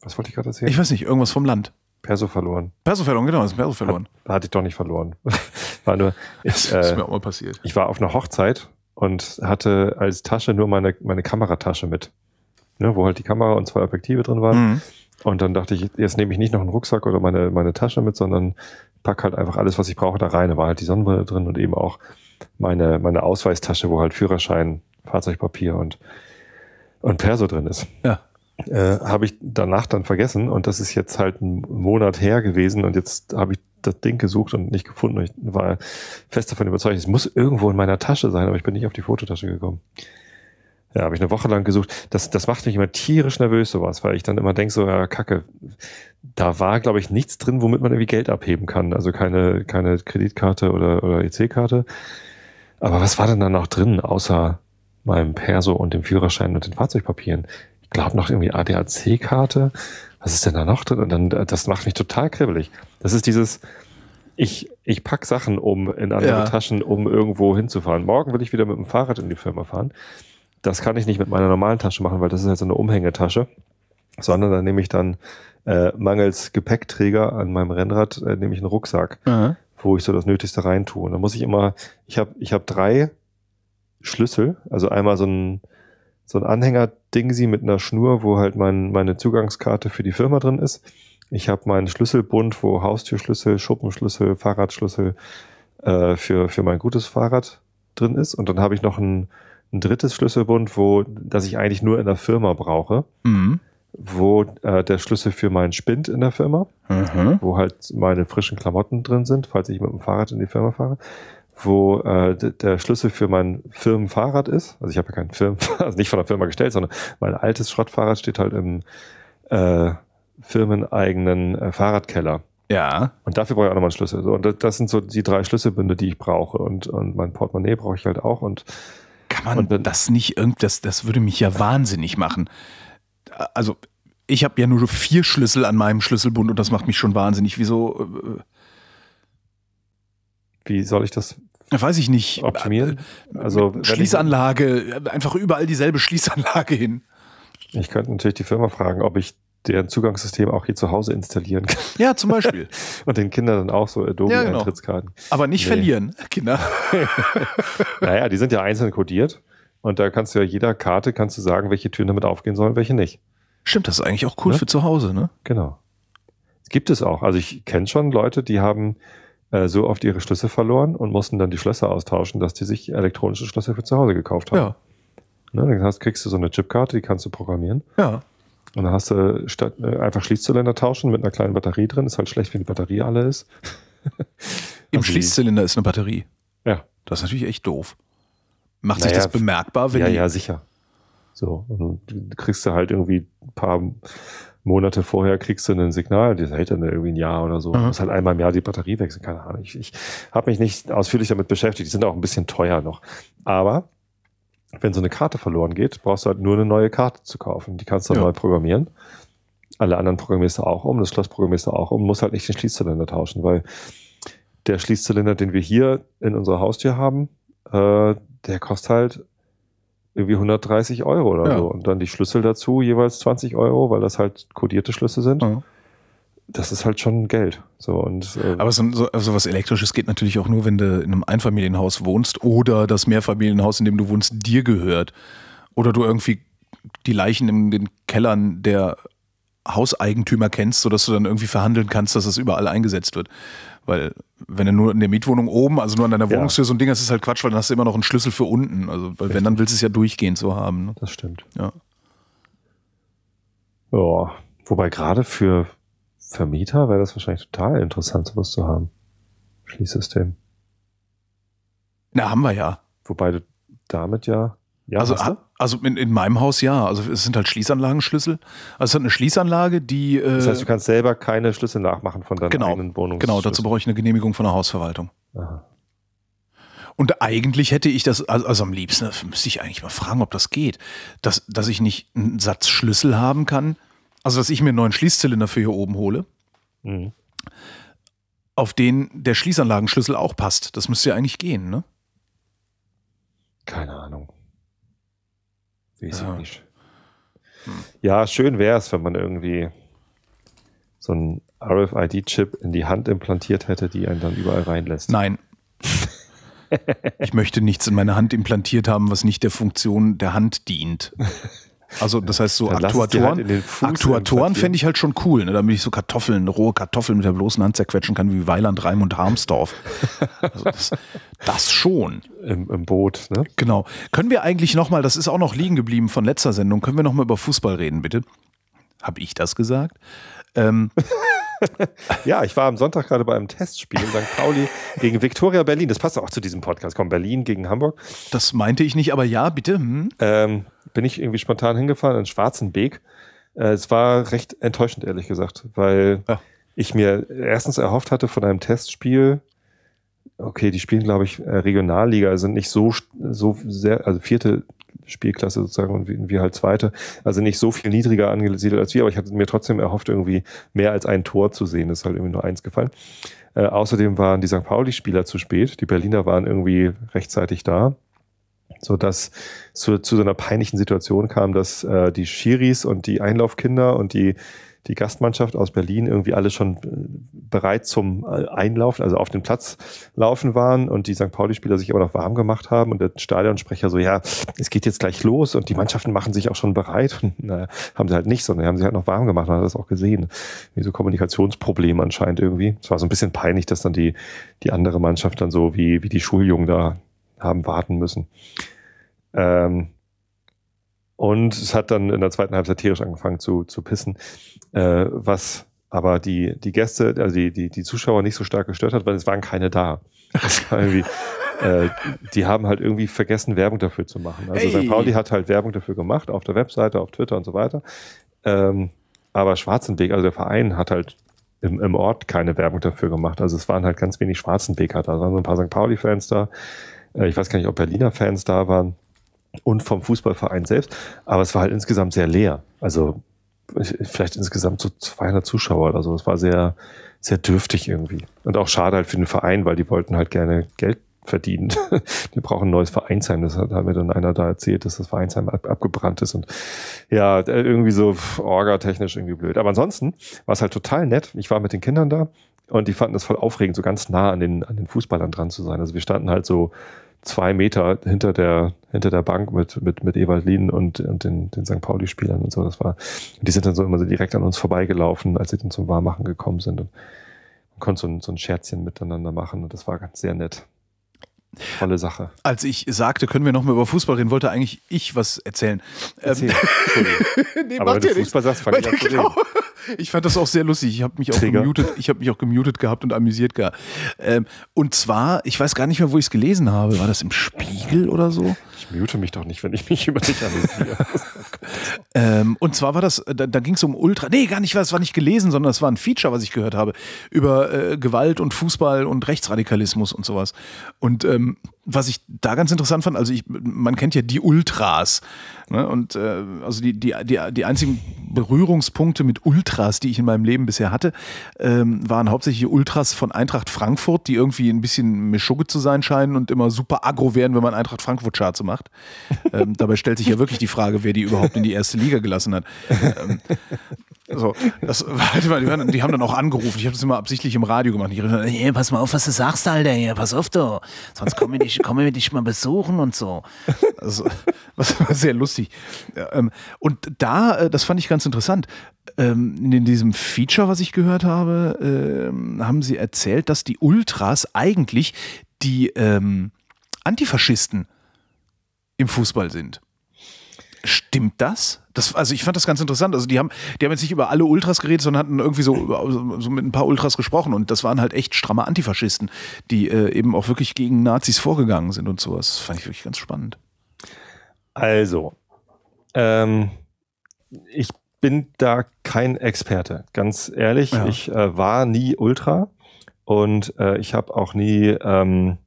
was wollte ich gerade erzählen? Ich weiß nicht, irgendwas vom Land. Perso verloren. Perso verloren, genau, ist Perso verloren. Hat, hatte ich doch nicht verloren. war nur, ich, das ist äh, mir auch mal passiert. Ich war auf einer Hochzeit und hatte als Tasche nur meine, meine Kameratasche mit, ne, wo halt die Kamera und zwei Objektive drin waren. Mhm. Und dann dachte ich, jetzt nehme ich nicht noch einen Rucksack oder meine, meine Tasche mit, sondern packe halt einfach alles, was ich brauche, da rein. Da war halt die Sonnenbrille drin und eben auch meine, meine Ausweistasche, wo halt Führerschein, Fahrzeugpapier und, und Perso drin ist. Ja. Äh, habe ich danach dann vergessen und das ist jetzt halt ein Monat her gewesen und jetzt habe ich das Ding gesucht und nicht gefunden. Ich war fest davon überzeugt, es muss irgendwo in meiner Tasche sein, aber ich bin nicht auf die Fototasche gekommen. Ja, habe ich eine Woche lang gesucht. Das, das macht mich immer tierisch nervös, sowas, weil ich dann immer denke, so, ja, Kacke, da war, glaube ich, nichts drin, womit man irgendwie Geld abheben kann. Also keine, keine Kreditkarte oder, oder EC-Karte. Aber was war denn da noch drin, außer meinem Perso und dem Führerschein und den Fahrzeugpapieren? Ich glaube noch irgendwie ADAC-Karte was ist denn da noch drin? Und dann, äh, das macht mich total kribbelig. Das ist dieses, ich, ich pack Sachen um in andere ja. Taschen, um irgendwo hinzufahren. Morgen will ich wieder mit dem Fahrrad in die Firma fahren. Das kann ich nicht mit meiner normalen Tasche machen, weil das ist halt so eine Umhängetasche. Sondern dann nehme ich dann äh, mangels Gepäckträger an meinem Rennrad, äh, nehme ich einen Rucksack, mhm. wo ich so das Nötigste reintue. Und dann muss ich immer, ich habe ich hab drei Schlüssel, also einmal so ein so ein Anhänger-Dingsi mit einer Schnur, wo halt mein, meine Zugangskarte für die Firma drin ist. Ich habe meinen Schlüsselbund, wo Haustürschlüssel, Schuppenschlüssel, Fahrradschlüssel äh, für, für mein gutes Fahrrad drin ist. Und dann habe ich noch ein, ein drittes Schlüsselbund, wo, das ich eigentlich nur in der Firma brauche. Mhm wo äh, der Schlüssel für meinen Spind in der Firma, mhm. wo halt meine frischen Klamotten drin sind, falls ich mit dem Fahrrad in die Firma fahre wo äh, der Schlüssel für mein Firmenfahrrad ist. Also ich habe ja kein Firmenfahrrad, also nicht von der Firma gestellt, sondern mein altes Schrottfahrrad steht halt im äh, firmeneigenen äh, Fahrradkeller. Ja. Und dafür brauche ich auch nochmal einen Schlüssel. So, und das, sind so die drei Schlüsselbünde, die ich brauche. Und, und mein Portemonnaie brauche ich halt auch. Und kann man dann, das nicht irgendwie, das, das würde mich ja wahnsinnig machen. Also ich habe ja nur vier Schlüssel an meinem Schlüsselbund und das macht mich schon wahnsinnig. Wieso? Äh, äh, wie soll ich das weiß ich nicht, optimieren? Äh, also äh, Schließanlage, äh, einfach überall dieselbe Schließanlage hin. Ich könnte natürlich die Firma fragen, ob ich deren Zugangssystem auch hier zu Hause installieren kann. Ja, zum Beispiel. Und den Kindern dann auch so Adobe-Eintrittskarten. Ja, genau. Aber nicht nee. verlieren, Kinder. naja, die sind ja einzeln codiert. Und da kannst du ja jeder Karte kannst du sagen, welche Türen damit aufgehen sollen, welche nicht. Stimmt, das ist eigentlich auch cool ne? für zu Hause, ne? Genau. Gibt es auch. Also ich kenne schon Leute, die haben äh, so oft ihre Schlüssel verloren und mussten dann die Schlösser austauschen, dass die sich elektronische Schlösser für zu Hause gekauft haben. Ja. Ne, dann hast, kriegst du so eine Chipkarte, die kannst du programmieren. Ja. Und dann hast du statt, äh, einfach Schließzylinder tauschen mit einer kleinen Batterie drin. Ist halt schlecht, wenn die Batterie alle ist. Im also Schließzylinder ist eine Batterie. Ja. Das ist natürlich echt doof. Macht naja, sich das bemerkbar, wenn ja, ja, sicher. So, und dann kriegst du halt irgendwie ein paar Monate vorher kriegst du ein Signal, das hält dann irgendwie ein Jahr oder so. Mhm. Du musst halt einmal im Jahr die Batterie wechseln, keine Ahnung. Ich, ich habe mich nicht ausführlich damit beschäftigt, die sind auch ein bisschen teuer noch. Aber wenn so eine Karte verloren geht, brauchst du halt nur eine neue Karte zu kaufen. Die kannst du ja. neu programmieren. Alle anderen programmierst du auch um, das Schloss programmierst du auch um, musst halt nicht den Schließzylinder tauschen, weil der Schließzylinder, den wir hier in unserer Haustür haben, äh, der kostet halt irgendwie 130 Euro oder ja. so. Und dann die Schlüssel dazu jeweils 20 Euro, weil das halt kodierte Schlüssel sind. Ja. Das ist halt schon Geld. So, und, äh Aber so, so also was Elektrisches geht natürlich auch nur, wenn du in einem Einfamilienhaus wohnst oder das Mehrfamilienhaus, in dem du wohnst, dir gehört. Oder du irgendwie die Leichen in den Kellern der Hauseigentümer kennst, sodass du dann irgendwie verhandeln kannst, dass das überall eingesetzt wird. Weil wenn du nur in der Mietwohnung oben, also nur an deiner Wohnungstür ja. so ein Ding hast, ist halt Quatsch, weil dann hast du immer noch einen Schlüssel für unten. Also weil wenn, dann willst du es ja durchgehend so haben. Ne? Das stimmt. Ja. Ja, wobei gerade für Vermieter wäre das wahrscheinlich total interessant, sowas zu haben. Schließsystem. Na, haben wir ja. Wobei du damit ja. ja also, ha also in, in meinem Haus ja. Also es sind halt Schließanlagenschlüssel. Also es hat eine Schließanlage, die. Äh, das heißt, du kannst selber keine Schlüssel nachmachen von deiner genau, eigenen Wohnung. Genau, dazu brauche ich eine Genehmigung von der Hausverwaltung. Aha. Und eigentlich hätte ich das, also, also am liebsten, müsste ich eigentlich mal fragen, ob das geht, dass, dass ich nicht einen Satz Schlüssel haben kann. Also, dass ich mir einen neuen Schließzylinder für hier oben hole. Mhm. Auf den der Schließanlagenschlüssel auch passt. Das müsste ja eigentlich gehen, ne? Keine Ahnung. Weiß ja. ich nicht. Ja, schön wäre es, wenn man irgendwie so einen RFID-Chip in die Hand implantiert hätte, die einen dann überall reinlässt. Nein. ich möchte nichts in meine Hand implantiert haben, was nicht der Funktion der Hand dient. Also das heißt so Dann Aktuatoren, halt Aktuatoren fände ich halt schon cool, ne? damit ich so Kartoffeln, rohe Kartoffeln mit der bloßen Hand zerquetschen kann, wie Weiland, Reim und Harmsdorf. also das, das, schon. Im, Im, Boot, ne? Genau. Können wir eigentlich nochmal, das ist auch noch liegen geblieben von letzter Sendung, können wir nochmal über Fußball reden, bitte? Habe ich das gesagt? Ähm, ja, ich war am Sonntag gerade bei einem Testspiel in St. Pauli gegen Viktoria Berlin. Das passt auch zu diesem Podcast. Komm, Berlin gegen Hamburg. Das meinte ich nicht, aber ja, bitte. Hm? Ähm, bin ich irgendwie spontan hingefahren in Schwarzenbeek. Äh, es war recht enttäuschend, ehrlich gesagt, weil ja. ich mir erstens erhofft hatte von einem Testspiel, okay, die spielen, glaube ich, äh, Regionalliga, also nicht so, so sehr, also vierte Spielklasse sozusagen und wir halt zweite. Also nicht so viel niedriger angesiedelt als wir, aber ich hatte mir trotzdem erhofft, irgendwie mehr als ein Tor zu sehen. Das ist halt irgendwie nur eins gefallen. Äh, außerdem waren die St. Pauli-Spieler zu spät. Die Berliner waren irgendwie rechtzeitig da so dass zu, zu so einer peinlichen Situation kam, dass äh, die Schiris und die Einlaufkinder und die die Gastmannschaft aus Berlin irgendwie alle schon äh, bereit zum äh, Einlaufen, also auf den Platz laufen waren und die St. Pauli-Spieler sich aber noch warm gemacht haben und der Stadionsprecher so, ja, es geht jetzt gleich los und die Mannschaften machen sich auch schon bereit. Und, naja, haben sie halt nicht, sondern haben sie halt noch warm gemacht und hat das auch gesehen. Wie so Kommunikationsprobleme anscheinend irgendwie. Es war so ein bisschen peinlich, dass dann die, die andere Mannschaft dann so wie, wie die Schuljungen da haben warten müssen. Ähm, und es hat dann in der zweiten Halbzeit tierisch angefangen zu, zu pissen, äh, was aber die, die Gäste, also die, die, die Zuschauer nicht so stark gestört hat, weil es waren keine da. Das war irgendwie, äh, die haben halt irgendwie vergessen, Werbung dafür zu machen. Also hey. St. Pauli hat halt Werbung dafür gemacht, auf der Webseite, auf Twitter und so weiter. Ähm, aber Schwarzenweg, also der Verein, hat halt im, im Ort keine Werbung dafür gemacht. Also es waren halt ganz wenig Schwarzenweger da. Da waren so ein paar St. Pauli-Fans da. Äh, ich weiß gar nicht, ob Berliner Fans da waren und vom Fußballverein selbst, aber es war halt insgesamt sehr leer. Also vielleicht insgesamt so 200 Zuschauer oder so. Es war sehr, sehr dürftig irgendwie. Und auch schade halt für den Verein, weil die wollten halt gerne Geld verdienen. die brauchen ein neues Vereinsheim. Das hat mir dann einer da erzählt, dass das Vereinsheim ab, abgebrannt ist und ja, irgendwie so orga-technisch irgendwie blöd. Aber ansonsten war es halt total nett. Ich war mit den Kindern da und die fanden das voll aufregend, so ganz nah an den, an den Fußballern dran zu sein. Also wir standen halt so zwei Meter hinter der, hinter der Bank mit, mit, mit Ewald Lien und, und den, den St. Pauli-Spielern und so. Das war, die sind dann so immer so direkt an uns vorbeigelaufen, als sie dann zum Warmachen gekommen sind. Und man konnte so ein, so ein Scherzchen miteinander machen und das war ganz sehr nett. Tolle Sache. Als ich sagte, können wir noch nochmal über Fußball reden, wollte eigentlich ich was erzählen. Ähm, Erzähl. nee, Aber wenn du Fußball nichts. sagst, fang ich an zu reden. Genau. Ich fand das auch sehr lustig. Ich habe mich, auch gemutet, hab mich auch gemutet gehabt und amüsiert gehabt. Ähm, und zwar, ich weiß gar nicht mehr, wo ich es gelesen habe. War das im Spiegel oder so? Ich mute mich doch nicht, wenn ich mich über dich amüsiere. ähm, und zwar war das, da, da ging es um Ultra. Nee, gar nicht, es war nicht gelesen, sondern es war ein Feature, was ich gehört habe. Über äh, Gewalt und Fußball und Rechtsradikalismus und sowas. Und ähm, was ich da ganz interessant fand, also ich, man kennt ja die Ultras. Ne? Und äh, also die, die, die, die einzigen Berührungspunkte mit Ultras, die ich in meinem Leben bisher hatte, ähm, waren hauptsächlich Ultras von Eintracht Frankfurt, die irgendwie ein bisschen Mischugge zu sein scheinen und immer super aggro werden, wenn man Eintracht Frankfurt Scherze macht. Ähm, dabei stellt sich ja wirklich die Frage, wer die überhaupt in die erste Liga gelassen hat. Ähm, so, das halt mal, die, hören, die haben dann auch angerufen. Ich habe das immer absichtlich im Radio gemacht. Ich riefen, hey, pass mal auf, was du sagst, Alter. Hey, pass auf, du. Sonst komme ich, komm ich dich mal besuchen und so. Also, was war sehr lustig. Ähm, und da, äh, das fand ich ganz interessant. Ähm, in diesem Feature, was ich gehört habe, ähm, haben sie erzählt, dass die Ultras eigentlich die Antifaschisten im Fußball sind. Stimmt das? das? Also ich fand das ganz interessant. Also die haben, die haben jetzt nicht über alle Ultras geredet, sondern hatten irgendwie so, so mit ein paar Ultras gesprochen. Und das waren halt echt stramme Antifaschisten, die äh, eben auch wirklich gegen Nazis vorgegangen sind und sowas. Das fand ich wirklich ganz spannend. Also, ähm, ich bin da kein Experte, ganz ehrlich. Ja. Ich äh, war nie Ultra und äh, ich habe auch nie ähm,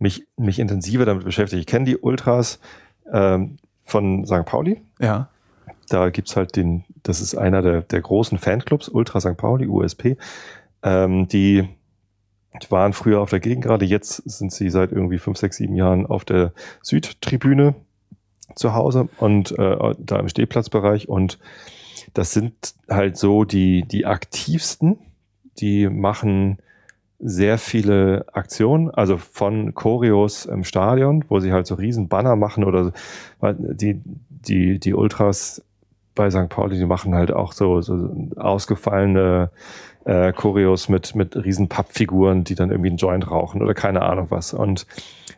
mich, mich intensiver damit beschäftigt. Ich kenne die Ultras. Ähm, von St. Pauli. Ja. Da gibt es halt den, das ist einer der, der großen Fanclubs, Ultra St. Pauli, USP. Ähm, die waren früher auf der Gegengrade, jetzt sind sie seit irgendwie fünf, sechs, sieben Jahren auf der Südtribüne zu Hause und äh, da im Stehplatzbereich. Und das sind halt so die, die aktivsten, die machen sehr viele Aktionen, also von Choreos im Stadion, wo sie halt so riesen Banner machen oder die, die, die Ultras bei St. Pauli, die machen halt auch so, so ausgefallene äh, Choreos mit, mit riesen Pappfiguren, die dann irgendwie einen Joint rauchen oder keine Ahnung was. Und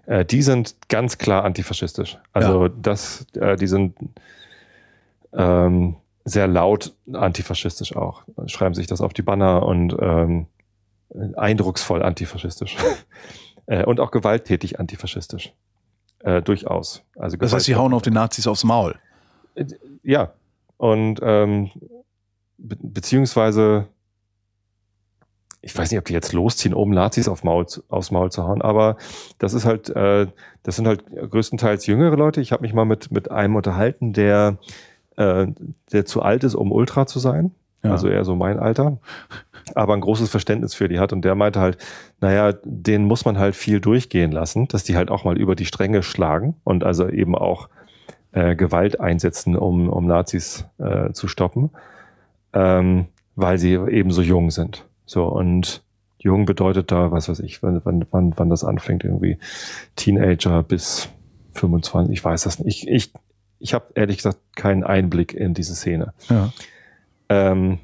äh, die sind ganz klar antifaschistisch. Also ja. das, äh, die sind ähm, sehr laut antifaschistisch auch. Schreiben sich das auf die Banner und ähm, äh, eindrucksvoll antifaschistisch. Äh, und auch gewalttätig antifaschistisch. Äh, durchaus. Also das heißt, sie hauen auf den Nazis aufs Maul. Äh, ja. Und ähm, be beziehungsweise, ich weiß nicht, ob die jetzt losziehen, um Nazis auf Maul, aufs Maul zu hauen, aber das ist halt, äh, das sind halt größtenteils jüngere Leute. Ich habe mich mal mit, mit einem unterhalten, der, äh, der zu alt ist, um Ultra zu sein. Ja. Also eher so mein Alter. Aber ein großes Verständnis für die hat. Und der meinte halt, naja, denen muss man halt viel durchgehen lassen, dass die halt auch mal über die Stränge schlagen und also eben auch äh, Gewalt einsetzen, um, um Nazis äh, zu stoppen, ähm, weil sie eben so jung sind. So, und jung bedeutet da, was weiß ich, wann, wann, wann das anfängt, irgendwie Teenager bis 25, ich weiß das nicht. Ich, ich, ich habe ehrlich gesagt keinen Einblick in diese Szene. Ja. Ähm,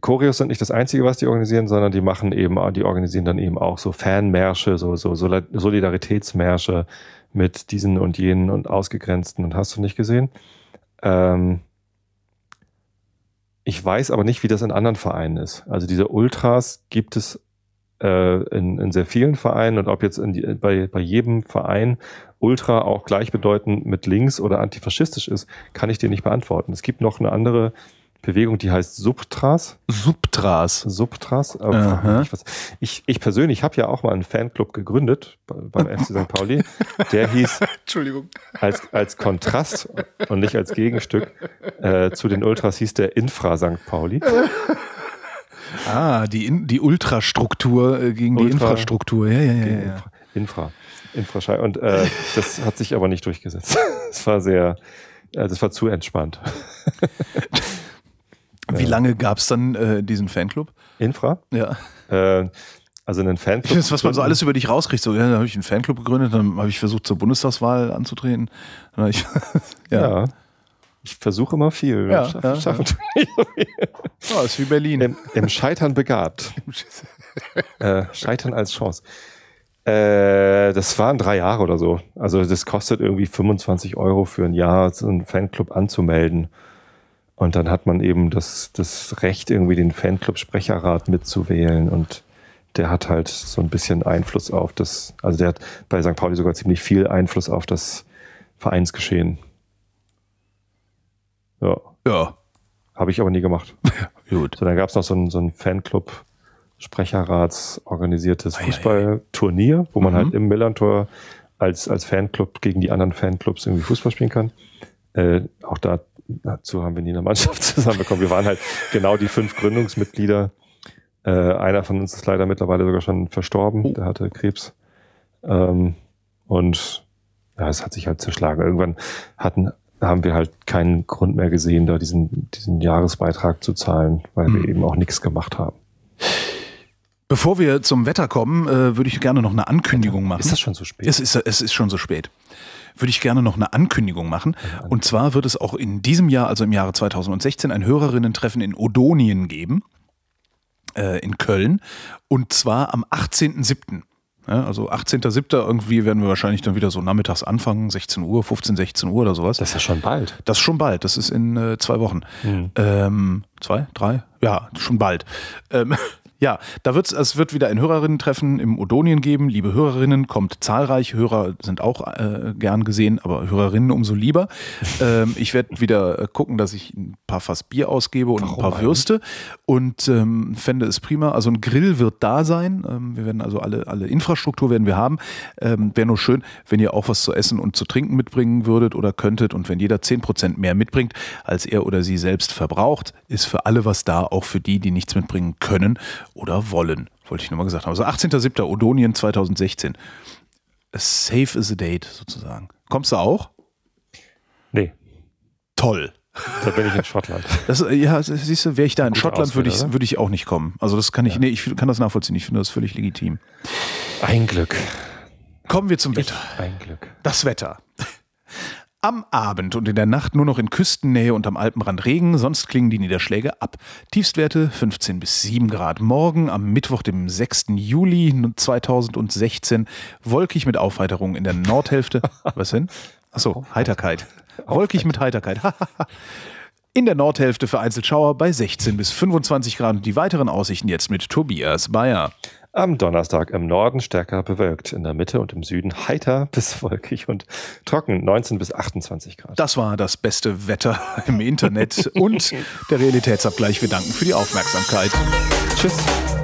Choreos sind nicht das Einzige, was die organisieren, sondern die machen eben, die organisieren dann eben auch so Fanmärsche, so, so Solidaritätsmärsche mit diesen und jenen und Ausgegrenzten und hast du nicht gesehen. Ähm, ich weiß aber nicht, wie das in anderen Vereinen ist. Also diese Ultras gibt es äh, in, in sehr vielen Vereinen und ob jetzt die, bei, bei jedem Verein Ultra auch gleichbedeutend mit links oder antifaschistisch ist, kann ich dir nicht beantworten. Es gibt noch eine andere Bewegung, die heißt Subtras. Subtras. Subtras. Äh, uh -huh. ich, ich, persönlich habe ja auch mal einen Fanclub gegründet beim FC St. Pauli. Der hieß Entschuldigung. Als, als Kontrast und nicht als Gegenstück äh, zu den Ultras hieß der Infra St. Pauli. Ah, die, In die Ultrastruktur äh, gegen Ultra die Infrastruktur. Ja, ja, ja. ja. Infra. Infraschall. Und äh, das hat sich aber nicht durchgesetzt. Es war sehr, äh, also das war zu entspannt. Wie lange gab es dann äh, diesen Fanclub? Infra? Ja. Äh, also einen Fanclub. Das, was man so alles über dich rauskriegt. So, ja, dann habe ich einen Fanclub gegründet, dann habe ich versucht, zur Bundestagswahl anzutreten. ja. ja. Ich versuche immer viel. Ja, ich ja, schaffe ja. oh, ist wie Berlin. Im, im Scheitern begabt. äh, Scheitern als Chance. Äh, das waren drei Jahre oder so. Also das kostet irgendwie 25 Euro für ein Jahr, so einen Fanclub anzumelden. Und dann hat man eben das, das Recht, irgendwie den Fanclub-Sprecherrat mitzuwählen. Und der hat halt so ein bisschen Einfluss auf das, also der hat bei St. Pauli sogar ziemlich viel Einfluss auf das Vereinsgeschehen. Ja. Ja. Habe ich aber nie gemacht. Gut. So, dann gab es noch so ein, so ein Fanclub. Sprecherrats organisiertes Fußballturnier, wo man mhm. halt im Millantor als, als Fanclub gegen die anderen Fanclubs irgendwie Fußball spielen kann. Äh, auch da, dazu haben wir nie eine Mannschaft zusammenbekommen. Wir waren halt genau die fünf Gründungsmitglieder. Äh, einer von uns ist leider mittlerweile sogar schon verstorben, oh. der hatte Krebs. Ähm, und ja, es hat sich halt zerschlagen. Irgendwann hatten haben wir halt keinen Grund mehr gesehen, da diesen, diesen Jahresbeitrag zu zahlen, weil mhm. wir hm. eben auch nichts gemacht haben. Bevor wir zum Wetter kommen, äh, würde ich gerne noch eine Ankündigung machen. Ist das schon so spät? Es ist, es ist schon so spät. Würde ich gerne noch eine Ankündigung machen. Und zwar wird es auch in diesem Jahr, also im Jahre 2016, ein Hörerinnen-Treffen in Odonien geben, äh, in Köln. Und zwar am 18.07. Ja, also 18.07. irgendwie werden wir wahrscheinlich dann wieder so nachmittags anfangen, 16 Uhr, 15, 16 Uhr oder sowas. Das ist ja schon bald. Das ist schon bald, das ist in äh, zwei Wochen. Mhm. Ähm, zwei, drei? Ja, schon bald. Ähm, ja, da wird's, es wird wieder ein Hörerinnen-Treffen im Odonien geben. Liebe Hörerinnen, kommt zahlreich. Hörer sind auch äh, gern gesehen, aber Hörerinnen umso lieber. Ähm, ich werde wieder äh, gucken, dass ich ein paar Fass Bier ausgebe und Warum ein paar eigentlich? Würste und ähm, fände es prima. Also ein Grill wird da sein. Ähm, wir werden also alle, alle Infrastruktur werden wir haben. Ähm, Wäre nur schön, wenn ihr auch was zu essen und zu trinken mitbringen würdet oder könntet und wenn jeder 10% mehr mitbringt, als er oder sie selbst verbraucht, ist für alle was da, auch für die, die nichts mitbringen können oder wollen. Wollte ich nochmal gesagt haben. Also 18.07. Odonien 2016. As safe is a date sozusagen. Kommst du auch? Nee. Toll. Da bin ich in Schottland. Das, ja, siehst du, wäre ich da in Gute Schottland, würde ich, würd ich auch nicht kommen. Also das kann ich, ja. nee, ich kann das nachvollziehen. Ich finde das völlig legitim. Ein Glück. Kommen wir zum Wetter. Ein Glück. Das Wetter. Am Abend und in der Nacht nur noch in Küstennähe und am Alpenrand Regen, sonst klingen die Niederschläge ab. Tiefstwerte 15 bis 7 Grad. Morgen am Mittwoch, dem 6. Juli 2016, wolkig mit Aufheiterung in der Nordhälfte. Was denn? Achso, Heiterkeit. Wolkig mit Heiterkeit. in der Nordhälfte vereinzelt Schauer bei 16 bis 25 Grad. Und die weiteren Aussichten jetzt mit Tobias Bayer. Am Donnerstag im Norden stärker bewölkt, in der Mitte und im Süden heiter bis wolkig und trocken, 19 bis 28 Grad. Das war das beste Wetter im Internet und der Realitätsabgleich. Wir danken für die Aufmerksamkeit. Tschüss.